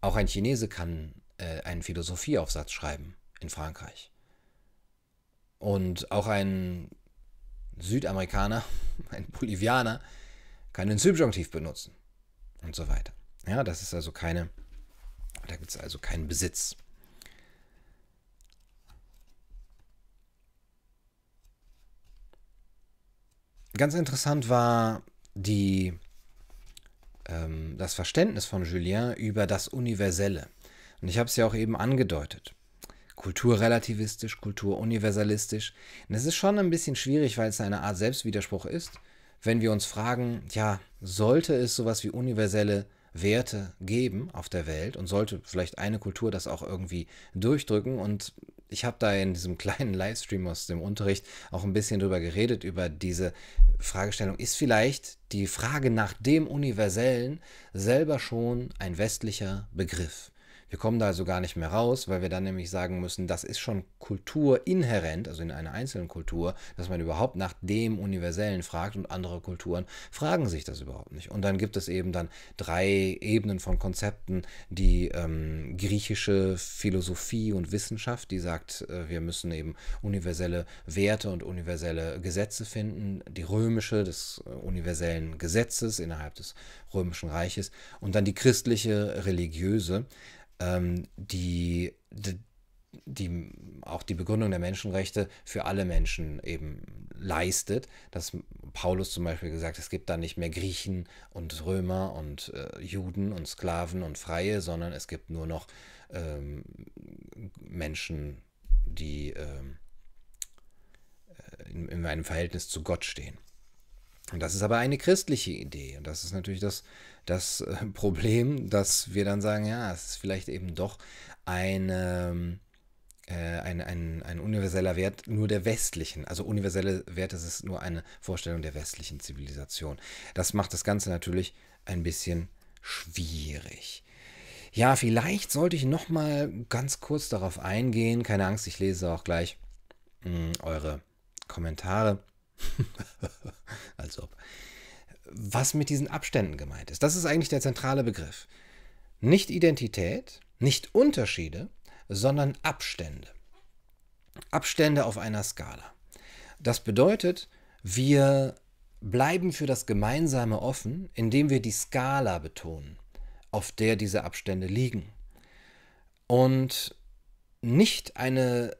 Auch ein Chinese kann äh, einen Philosophieaufsatz schreiben in Frankreich. Und auch ein Südamerikaner, (laughs) ein Bolivianer, keinen den Subjunktiv benutzen und so weiter. Ja, das ist also keine, da gibt es also keinen Besitz. Ganz interessant war die, ähm, das Verständnis von Julien über das Universelle. Und ich habe es ja auch eben angedeutet. Kulturrelativistisch, kulturuniversalistisch. Und es ist schon ein bisschen schwierig, weil es eine Art Selbstwiderspruch ist wenn wir uns fragen, ja, sollte es sowas wie universelle Werte geben auf der Welt und sollte vielleicht eine Kultur das auch irgendwie durchdrücken. Und ich habe da in diesem (laughs) kleinen Livestream aus dem Unterricht auch ein bisschen drüber geredet, über diese Fragestellung. Ist vielleicht die Frage nach dem Universellen selber schon ein westlicher Begriff? Wir kommen da also gar nicht mehr raus, weil wir dann nämlich sagen müssen, das ist schon kulturinhärent, also in einer einzelnen Kultur, dass man überhaupt nach dem Universellen fragt und andere Kulturen fragen sich das überhaupt nicht. Und dann gibt es eben dann drei Ebenen von Konzepten, die ähm, griechische Philosophie und Wissenschaft, die sagt, äh, wir müssen eben universelle Werte und universelle Gesetze finden, die römische des äh, universellen Gesetzes innerhalb des römischen Reiches und dann die christliche religiöse ähm, die, die, die, auch die Begründung der Menschenrechte für alle Menschen eben leistet. Dass Paulus zum Beispiel gesagt, es gibt da nicht mehr Griechen und Römer und äh, Juden und Sklaven und Freie, sondern es gibt nur noch ähm, Menschen, die ähm, äh, in, in einem Verhältnis zu Gott stehen. Und das ist aber eine christliche Idee. Und das ist natürlich das, das äh, (laughs) Problem, dass wir dann sagen, ja, es ist vielleicht eben doch eine, ähm, äh, ein, ein, ein universeller Wert nur der westlichen. Also universelle Wert ist nur eine Vorstellung der westlichen Zivilisation. Das macht das Ganze natürlich ein bisschen schwierig. Ja, vielleicht sollte ich nochmal ganz kurz darauf eingehen. Keine Angst, ich lese auch gleich mh, hm, eure Kommentare. (laughs) Als ob was mit diesen Abständen gemeint ist. Das ist eigentlich der zentrale Begriff. Nicht Identität, nicht Unterschiede, sondern Abstände. Abstände auf einer Skala. Das bedeutet, wir bleiben für das Gemeinsame offen, indem wir die Skala betonen, auf der diese Abstände liegen. Und nicht eine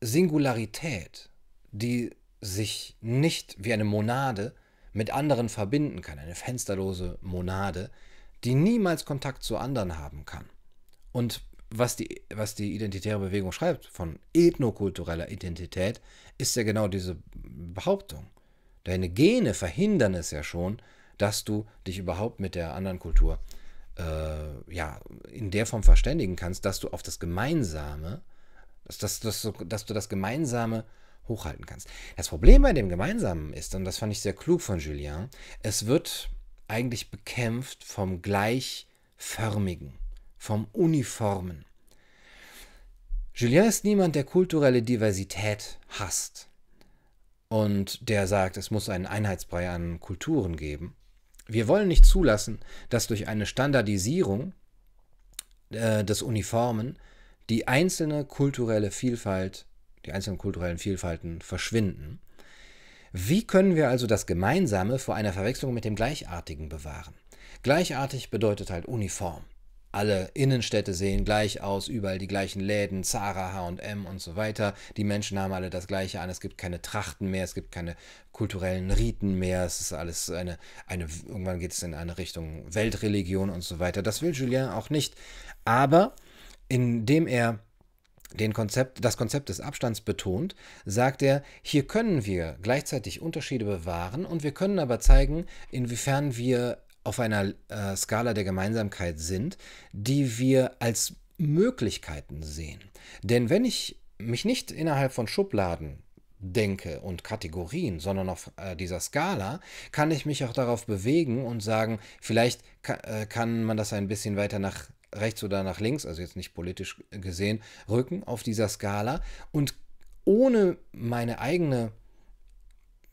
Singularität, die sich nicht wie eine Monade mit anderen verbinden kann, eine fensterlose Monade, die niemals Kontakt zu anderen haben kann. Und was die, was die identitäre Bewegung schreibt von ethnokultureller Identität, ist ja genau diese Behauptung. Deine Gene verhindern es ja schon, dass du dich überhaupt mit der anderen Kultur äh, ja, in der Form verständigen kannst, dass du auf das Gemeinsame, dass, dass, dass, dass du das Gemeinsame hochhalten kannst. Das Problem bei dem Gemeinsamen ist, und das fand ich sehr klug von Julien, es wird eigentlich bekämpft vom Gleichförmigen, vom Uniformen. Julien ist niemand, der kulturelle Diversität hasst und der sagt, es muss einen Einheitsbrei an Kulturen geben. Wir wollen nicht zulassen, dass durch eine Standardisierung äh, des Uniformen die einzelne kulturelle Vielfalt die einzelnen kulturellen Vielfalten verschwinden. Wie können wir also das Gemeinsame vor einer Verwechslung mit dem Gleichartigen bewahren? Gleichartig bedeutet halt uniform. Alle Innenstädte sehen gleich aus, überall die gleichen Läden, Zara, HM und so weiter. Die Menschen haben alle das Gleiche an. Es gibt keine Trachten mehr, es gibt keine kulturellen Riten mehr. Es ist alles eine, eine irgendwann geht es in eine Richtung Weltreligion und so weiter. Das will Julien auch nicht. Aber indem er den Konzept, das Konzept des Abstands betont, sagt er, hier können wir gleichzeitig Unterschiede bewahren und wir können aber zeigen, inwiefern wir auf einer äh, Skala der Gemeinsamkeit sind, die wir als Möglichkeiten sehen. Denn wenn ich mich nicht innerhalb von Schubladen denke und Kategorien, sondern auf äh, dieser Skala, kann ich mich auch darauf bewegen und sagen, vielleicht ka äh, kann man das ein bisschen weiter nach rechts oder nach links, also jetzt nicht politisch gesehen, rücken auf dieser Skala und ohne meine eigene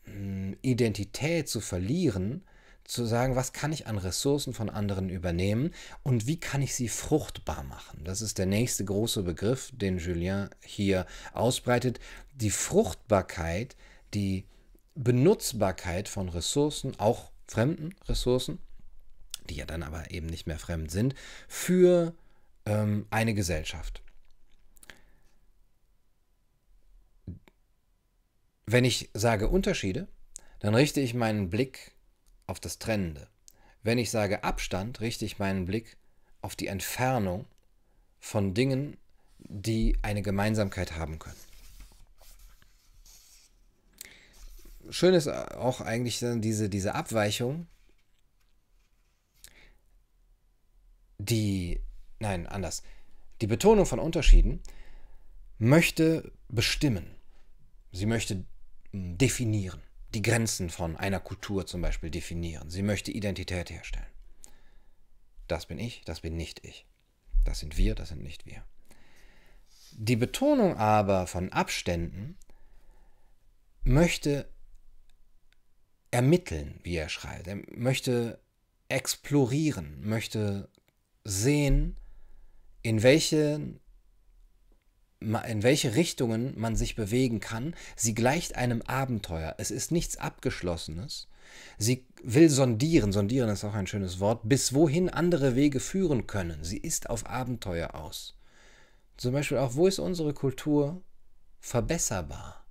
hm, Identität zu verlieren, zu sagen, was kann ich an Ressourcen von anderen übernehmen und wie kann ich sie fruchtbar machen. Das ist der nächste große Begriff, den Julien hier ausbreitet. Die Fruchtbarkeit, die Benutzbarkeit von Ressourcen, auch fremden Ressourcen, die ja dann aber eben nicht mehr fremd sind, für ähm, eine Gesellschaft. Wenn ich sage Unterschiede, dann richte ich meinen Blick auf das Trennende. Wenn ich sage Abstand, richte ich meinen Blick auf die Entfernung von Dingen, die eine Gemeinsamkeit haben können. Schön ist auch eigentlich diese, diese Abweichung die, nein, anders, die Betonung von Unterschieden möchte bestimmen. Sie möchte hm, definieren, die Grenzen von einer Kultur zum Beispiel definieren. Sie möchte Identität herstellen. Das bin ich, das bin nicht ich. Das sind wir, das sind nicht wir. Die Betonung aber von Abständen möchte ermitteln, wie er schreibt. Er möchte explorieren, möchte sehen, in welchen in welche Richtungen man sich bewegen kann. Sie gleicht einem Abenteuer. Es ist nichts Abgeschlossenes. Sie will sondieren, sondieren ist auch ein schönes Wort, bis wohin andere Wege führen können. Sie ist auf Abenteuer aus. Zum Beispiel auch, wo ist unsere Kultur verbesserbar?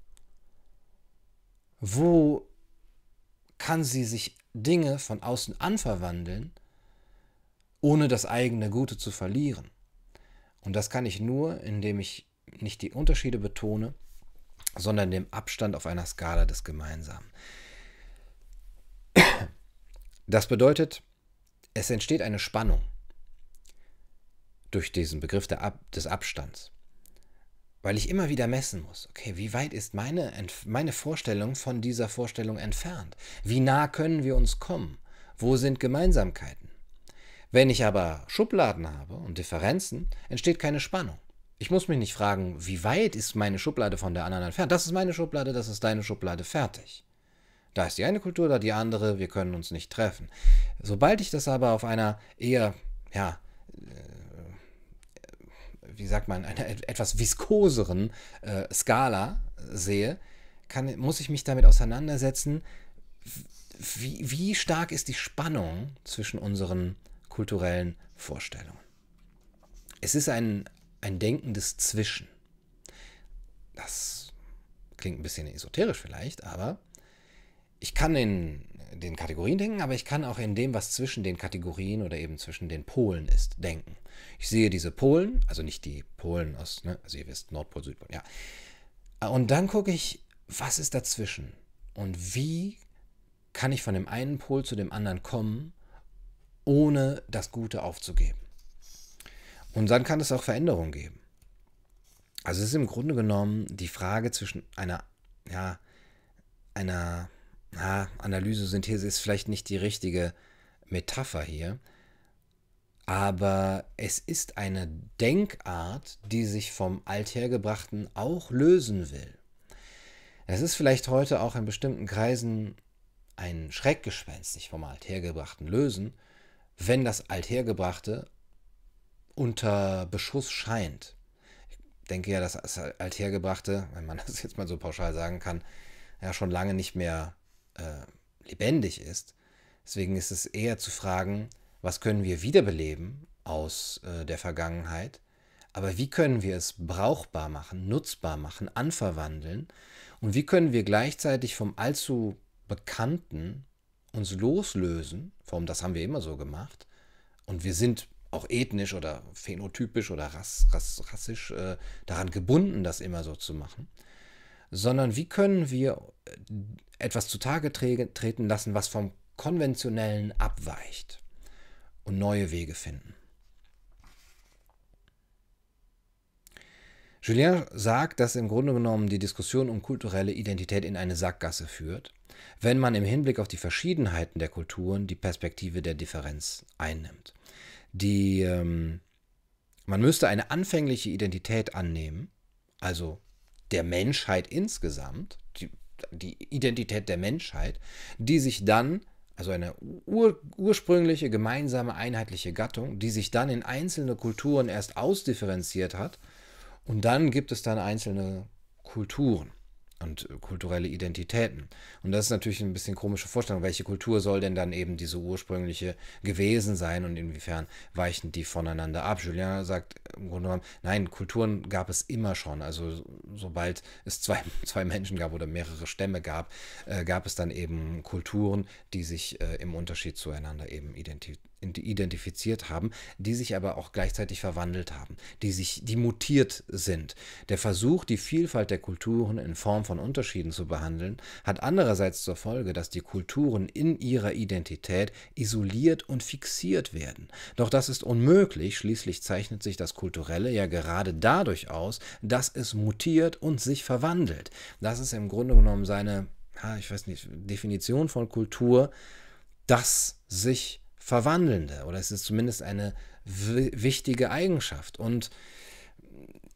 Wo kann sie sich Dinge von außen anverwandeln, ohne das eigene Gute zu verlieren. Und das kann ich nur, indem ich nicht die Unterschiede betone, sondern den Abstand auf einer Skala des Gemeinsamen. Das bedeutet, es entsteht eine Spannung durch diesen Begriff Ab des Abstands, weil ich immer wieder messen muss, okay, wie weit ist meine, meine Vorstellung von dieser Vorstellung entfernt? Wie nah können wir uns kommen? Wo sind Gemeinsamkeiten? Wenn ich aber Schubladen habe und Differenzen, entsteht keine Spannung. Ich muss mich nicht fragen, wie weit ist meine Schublade von der anderen entfernt. Das ist meine Schublade, das ist deine Schublade, fertig. Da ist die eine Kultur, da die andere, wir können uns nicht treffen. Sobald ich das aber auf einer eher, ja, äh, wie sagt man, einer etwas viskoseren äh, Skala sehe, kann, muss ich mich damit auseinandersetzen, wie, wie stark ist die Spannung zwischen unseren kulturellen Vorstellungen. Es ist ein, ein Denken Zwischen. Das klingt ein bisschen esoterisch vielleicht, aber ich kann in den Kategorien denken, aber ich kann auch in dem, was zwischen den Kategorien oder eben zwischen den Polen ist, denken. Ich sehe diese Polen, also nicht die Polen aus, ne? also ihr wisst, Nordpol, Südpol, ja. Und dann gucke ich, was ist dazwischen? Und wie kann ich von dem einen Pol zu dem anderen kommen, ohne das Gute aufzugeben. Und dann kann es auch Veränderungen geben. Also es ist im Grunde genommen die Frage zwischen einer, ja, einer ja, Analyse, Synthese ist vielleicht nicht die richtige Metapher hier, aber es ist eine Denkart, die sich vom Althergebrachten auch lösen will. Es ist vielleicht heute auch in bestimmten Kreisen ein Schreckgespenst, sich vom Althergebrachten lösen, wenn das Althergebrachte unter Beschuss scheint. Ich denke ja, dass das Althergebrachte, wenn man (laughs) das jetzt mal so pauschal sagen kann, ja schon lange nicht mehr äh, lebendig ist. Deswegen ist es eher zu fragen, was können wir wiederbeleben aus äh, der Vergangenheit, aber wie können wir es brauchbar machen, nutzbar machen, anverwandeln und wie können wir gleichzeitig vom allzu Bekannten uns loslösen, vom, das haben wir immer so gemacht, und wir sind auch ethnisch oder phänotypisch oder rass, rass, rassisch äh, daran gebunden, das immer so zu machen, sondern wie können wir äh, etwas zutage tre treten lassen, was vom konventionellen abweicht und neue Wege finden. Julien sagt, dass im Grunde genommen die Diskussion um kulturelle Identität in eine Sackgasse führt wenn man im Hinblick auf die Verschiedenheiten der Kulturen die Perspektive der Differenz einnimmt. Die, ähm, man müsste eine anfängliche Identität annehmen, also der Menschheit insgesamt, die, die Identität der Menschheit, die sich dann, also eine ur, ursprüngliche gemeinsame einheitliche Gattung, die sich dann in einzelne Kulturen erst ausdifferenziert hat, und dann gibt es dann einzelne Kulturen und äh, kulturelle Identitäten. Und das ist natürlich ein bisschen komische Vorstellung. Welche Kultur soll denn dann eben diese ursprüngliche gewesen sein und inwiefern weichen die voneinander ab? Julien sagt im Grunde genommen, nein, Kulturen gab es immer schon. Also sobald es zwei, (laughs) zwei Menschen gab oder mehrere Stämme gab, äh, gab es dann eben Kulturen, die sich äh, im Unterschied zueinander eben identifizieren identifiziert haben, die sich aber auch gleichzeitig verwandelt haben, die sich, die mutiert sind. Der Versuch, die Vielfalt der Kulturen in Form von Unterschieden zu behandeln, hat andererseits zur Folge, dass die Kulturen in ihrer Identität isoliert und fixiert werden. Doch das ist unmöglich, schließlich zeichnet sich das Kulturelle ja gerade dadurch aus, dass es mutiert und sich verwandelt. Das ist im Grunde genommen seine, ich weiß nicht, Definition von Kultur, dass sich verwandelnde oder es ist zumindest eine wichtige Eigenschaft. Und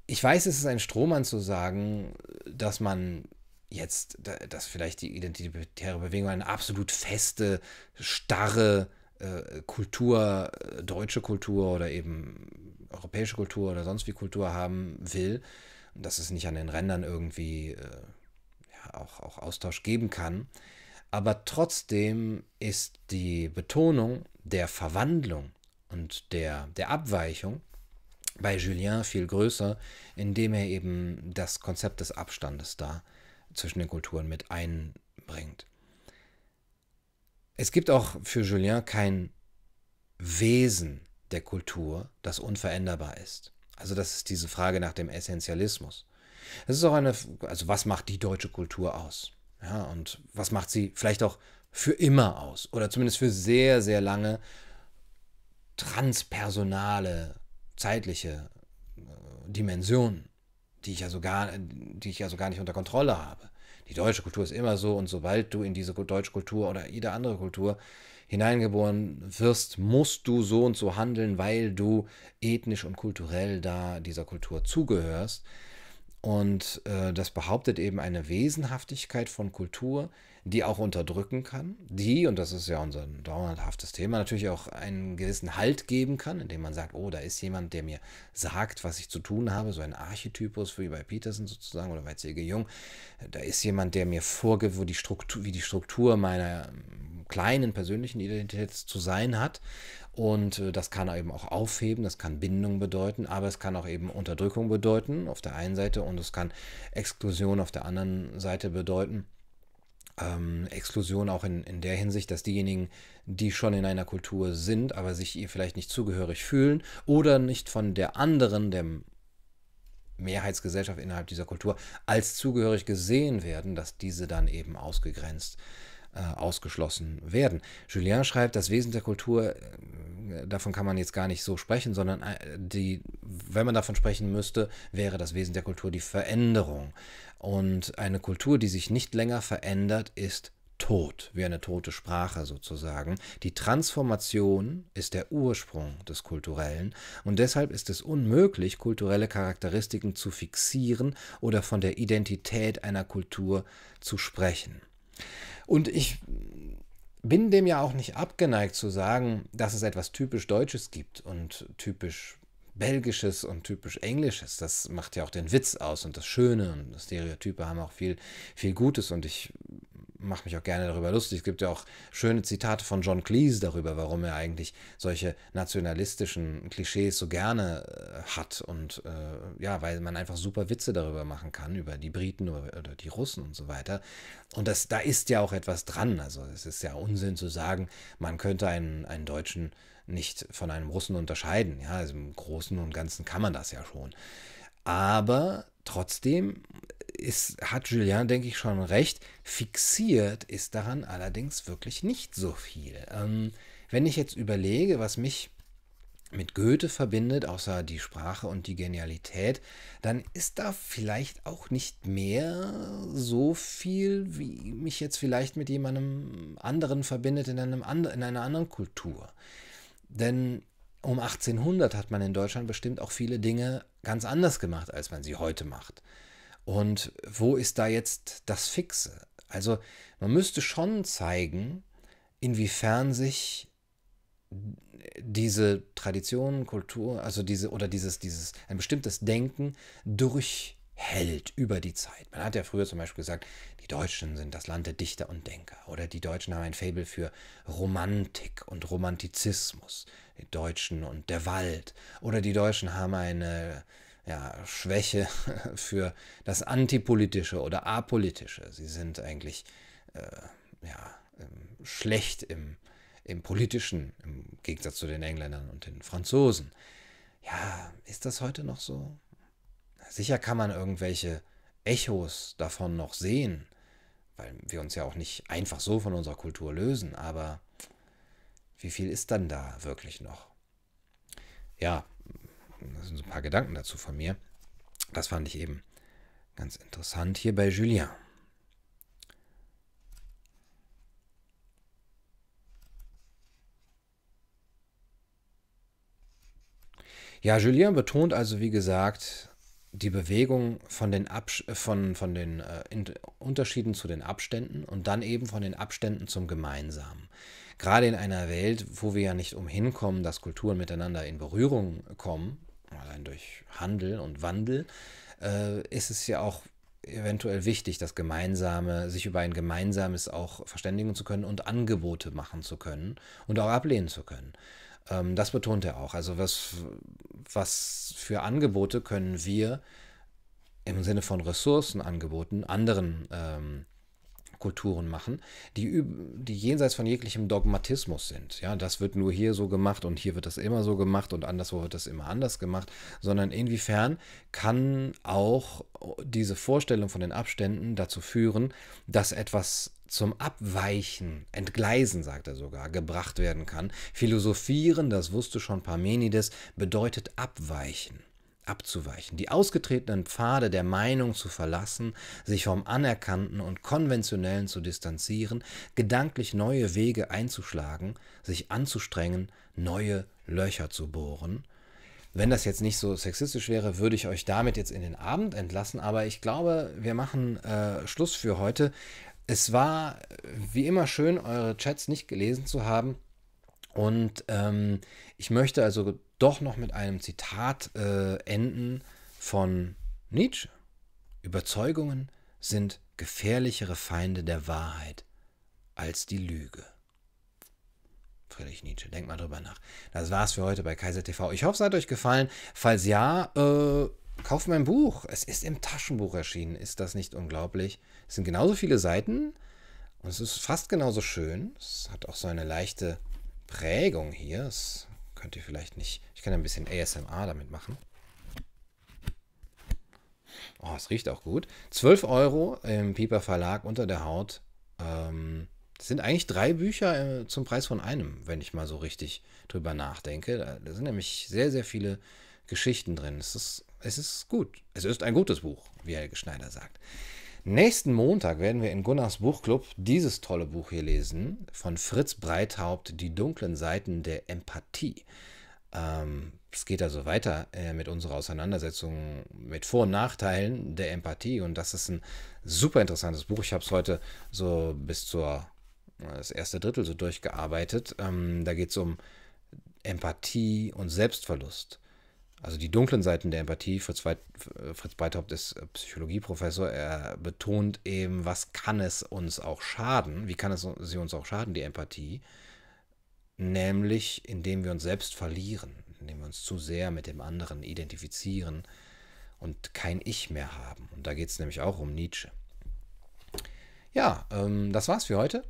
ich weiß, es ist ein Strohmann zu sagen, dass man jetzt, dass vielleicht die identitäre Bewegung eine absolut feste, starre äh, Kultur, äh, deutsche Kultur oder eben europäische Kultur oder sonst wie Kultur haben will, dass es nicht an den Rändern irgendwie äh, ja, auch, auch Austausch geben kann. Aber trotzdem ist die Betonung der Verwandlung und der, der Abweichung bei Julien viel größer, indem er eben das Konzept des Abstandes da zwischen den Kulturen mit einbringt. Es gibt auch für Julien kein Wesen der Kultur, das unveränderbar ist. Also das ist diese Frage nach dem Essentialismus. Es ist auch eine, also was macht die deutsche Kultur aus? Ja, und was macht sie vielleicht auch für immer aus oder zumindest für sehr, sehr lange transpersonale, zeitliche äh, Dimensionen, die ich, ja so gar, die ich ja gar nicht unter Kontrolle habe. Die deutsche Kultur ist immer so und sobald du in diese deutsche Kultur oder jede andere Kultur hineingeboren wirst, musst du so und so handeln, weil du ethnisch und kulturell da dieser Kultur zugehörst. Und äh, das behauptet eben eine Wesenhaftigkeit von Kultur, die auch unterdrücken kann, die, und das ist ja unser dauerhaftes Thema, natürlich auch einen gewissen Halt geben kann, indem man sagt, oh, da ist jemand, der mir sagt, was ich zu tun habe, so ein Archetypus wie bei Peterson sozusagen oder bei C.G. Jung, da ist jemand, der mir vorgibt, wo die Struktur, wie die Struktur meiner ähm, kleinen persönlichen Identität zu sein hat. Und äh, das kann eben auch aufheben, das kann Bindung bedeuten, aber es kann auch eben Unterdrückung bedeuten auf der einen Seite und es kann Exklusion auf der anderen Seite bedeuten ähm, Exklusion auch in, in der Hinsicht, dass diejenigen, die schon in einer Kultur sind, aber sich ihr vielleicht nicht zugehörig fühlen oder nicht von der anderen, der Mehrheitsgesellschaft innerhalb dieser Kultur, als zugehörig gesehen werden, dass diese dann eben ausgegrenzt werden äh, ausgeschlossen werden. Julien schreibt, das Wesen der Kultur, äh, davon kann man jetzt gar nicht so sprechen, sondern äh, die, wenn man davon sprechen müsste, wäre das Wesen der Kultur die Veränderung. Und eine Kultur, die sich nicht länger verändert, ist tot, wie eine tote Sprache sozusagen. Die Transformation ist der Ursprung des Kulturellen und deshalb ist es unmöglich, kulturelle Charakteristiken zu fixieren oder von der Identität einer Kultur zu sprechen. Und ich bin dem ja auch nicht abgeneigt zu sagen, dass es etwas typisch Deutsches gibt und typisch Belgisches und typisch Englisches. Das macht ja auch den Witz aus und das Schöne und Stereotype haben auch viel, viel Gutes und ich mache mich auch gerne darüber lustig. Es gibt ja auch schöne Zitate von John Cleese darüber, warum er eigentlich solche nationalistischen Klischees so gerne äh, hat. Und äh, ja, weil man einfach super Witze darüber machen kann, über die Briten oder, oder die Russen und so weiter. Und das, da ist ja auch etwas dran. Also es ist ja Unsinn zu sagen, man könnte einen, einen Deutschen nicht von einem Russen unterscheiden. Ja, also im Großen und Ganzen kann man das ja schon. Aber trotzdem ist, hat Julien, denke ich, schon recht. Fixiert ist daran allerdings wirklich nicht so viel. Ähm, wenn ich jetzt überlege, was mich mit Goethe verbindet, außer die Sprache und die Genialität, dann ist da vielleicht auch nicht mehr so viel, wie mich jetzt vielleicht mit jemandem anderen verbindet in, einem and in einer anderen Kultur. Denn um 1800 hat man in Deutschland bestimmt auch viele Dinge ganz anders gemacht, als man sie heute macht. Und wo ist da jetzt das Fixe? Also man müsste schon zeigen, inwiefern sich diese Tradition, Kultur, also diese oder dieses, dieses, ein bestimmtes Denken durchhält über die Zeit. Man hat ja früher zum Beispiel gesagt, die Deutschen sind das Land der Dichter und Denker oder die Deutschen haben ein Fabel für Romantik und Romantizismus, die Deutschen und der Wald oder die Deutschen haben eine ja, Schwäche (laughs) für das Antipolitische oder Apolitische. Sie sind eigentlich äh, ja, ähm, schlecht im, im Politischen, im Gegensatz zu den Engländern und den Franzosen. Ja, ist das heute noch so? Sicher kann man irgendwelche Echos davon noch sehen, weil wir uns ja auch nicht einfach so von unserer Kultur lösen, aber wie viel ist dann da wirklich noch? Ja, das sind so ein paar Gedanken dazu von mir. Das fand ich eben ganz interessant hier bei Julien. Ja, Julien betont also, wie gesagt, die Bewegung von den, Abs äh, von, von den äh, Unterschieden zu den Abständen und dann eben von den Abständen zum Gemeinsamen. Gerade in einer Welt, wo wir ja nicht umhin kommen, dass Kulturen miteinander in Berührung kommen, allein durch Handel und Wandel, äh, ist es ja auch eventuell wichtig, das Gemeinsame, sich über ein Gemeinsames auch verständigen zu können und Angebote machen zu können und auch ablehnen zu können. Ähm, das betont er auch. Also was, was für Angebote können wir im Sinne von Ressourcenangeboten anderen ähm, Kulturen machen, die, die jenseits von jeglichem Dogmatismus sind. Ja, das wird nur hier so gemacht und hier wird das immer so gemacht und anderswo wird das immer anders gemacht, sondern inwiefern kann auch diese Vorstellung von den Abständen dazu führen, dass etwas zum Abweichen, Entgleisen, sagt er sogar, gebracht werden kann. Philosophieren, das wusste schon Parmenides, bedeutet abweichen abzuweichen, die ausgetretenen Pfade der Meinung zu verlassen, sich vom Anerkannten und Konventionellen zu distanzieren, gedanklich neue Wege einzuschlagen, sich anzustrengen, neue Löcher zu bohren. Wenn das jetzt nicht so sexistisch wäre, würde ich euch damit jetzt in den Abend entlassen, aber ich glaube, wir machen äh, Schluss für heute. Es war wie immer schön, eure Chats nicht gelesen zu haben. Und ähm, ich möchte also doch noch mit einem Zitat äh, enden von Nietzsche. Überzeugungen sind gefährlichere Feinde der Wahrheit als die Lüge. Friedrich Nietzsche. Denkt mal drüber nach. Das war's für heute bei Kaiser TV. Ich hoffe, es hat euch gefallen. Falls ja, äh, kauft mein Buch. Es ist im Taschenbuch erschienen. Ist das nicht unglaublich? Es sind genauso viele Seiten und es ist fast genauso schön. Es hat auch so eine leichte Prägung hier. Es könnt ihr vielleicht nicht. Ich kann ein bisschen ASMR damit machen. Oh, es riecht auch gut. 12 Euro im Piper Verlag unter der Haut. Ähm, das sind eigentlich drei Bücher äh, zum Preis von einem, wenn ich mal so richtig drüber nachdenke. Da, da sind nämlich sehr, sehr viele Geschichten drin. Es ist, es ist gut. Es ist ein gutes Buch, wie Helge Schneider sagt. Nächsten Montag werden wir in Gunnars Buchclub dieses tolle Buch hier lesen von Fritz Breithaupt, Die dunklen Seiten der Empathie. Ähm, es geht also weiter äh, mit unserer Auseinandersetzung mit Vor- und Nachteilen der Empathie und das ist ein super interessantes Buch. Ich habe es heute so bis zur äh, das erste Drittel so durchgearbeitet. Ähm, da geht es um Empathie und Selbstverlust also die dunklen Seiten der Empathie. Äh, Fritz, Weit, Fritz Beithaupt ist äh, Psychologieprofessor. Er betont eben, was kann es uns auch schaden? Wie kann es sie uns auch schaden, die Empathie? Nämlich, indem wir uns selbst verlieren, indem wir uns zu sehr mit dem anderen identifizieren und kein Ich mehr haben. Und da geht es nämlich auch um Nietzsche. Ja, ähm, das war's für heute.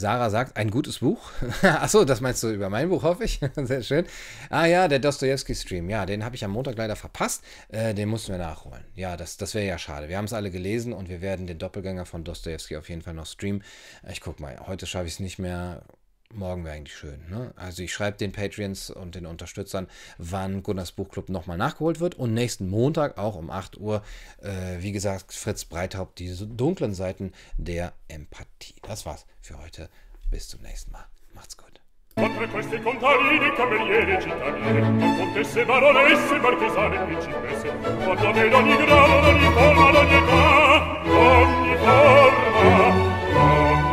Sarah sagt, ein gutes Buch. (laughs) Achso, das meinst du über mein Buch, hoffe ich. (laughs) Sehr schön. Ah ja, der Dostoevsky-Stream. Ja, den habe ich am Montag leider verpasst. Äh, den mussten wir nachholen. Ja, das, das wäre ja schade. Wir haben es alle gelesen und wir werden den Doppelgänger von Dostoevsky auf jeden Fall noch streamen. Ich gucke mal, heute schaffe ich es nicht mehr morgen wäre eigentlich schön. Ne? Also ich schreibe den Patreons und den Unterstützern, wann Gunnars Buchclub nochmal nachgeholt wird. Und nächsten Montag auch um 8 Uhr, äh, wie gesagt, Fritz Breithaupt, diese dunklen Seiten der Empathie. Das war's für heute. Bis zum nächsten Mal. Macht's gut. Contro questi contadini, camerieri, cittadine, contesse, baronesse, e marchesane, principesse, guardame ad ogni grado, ad forma, ad età, ogni forma, ogni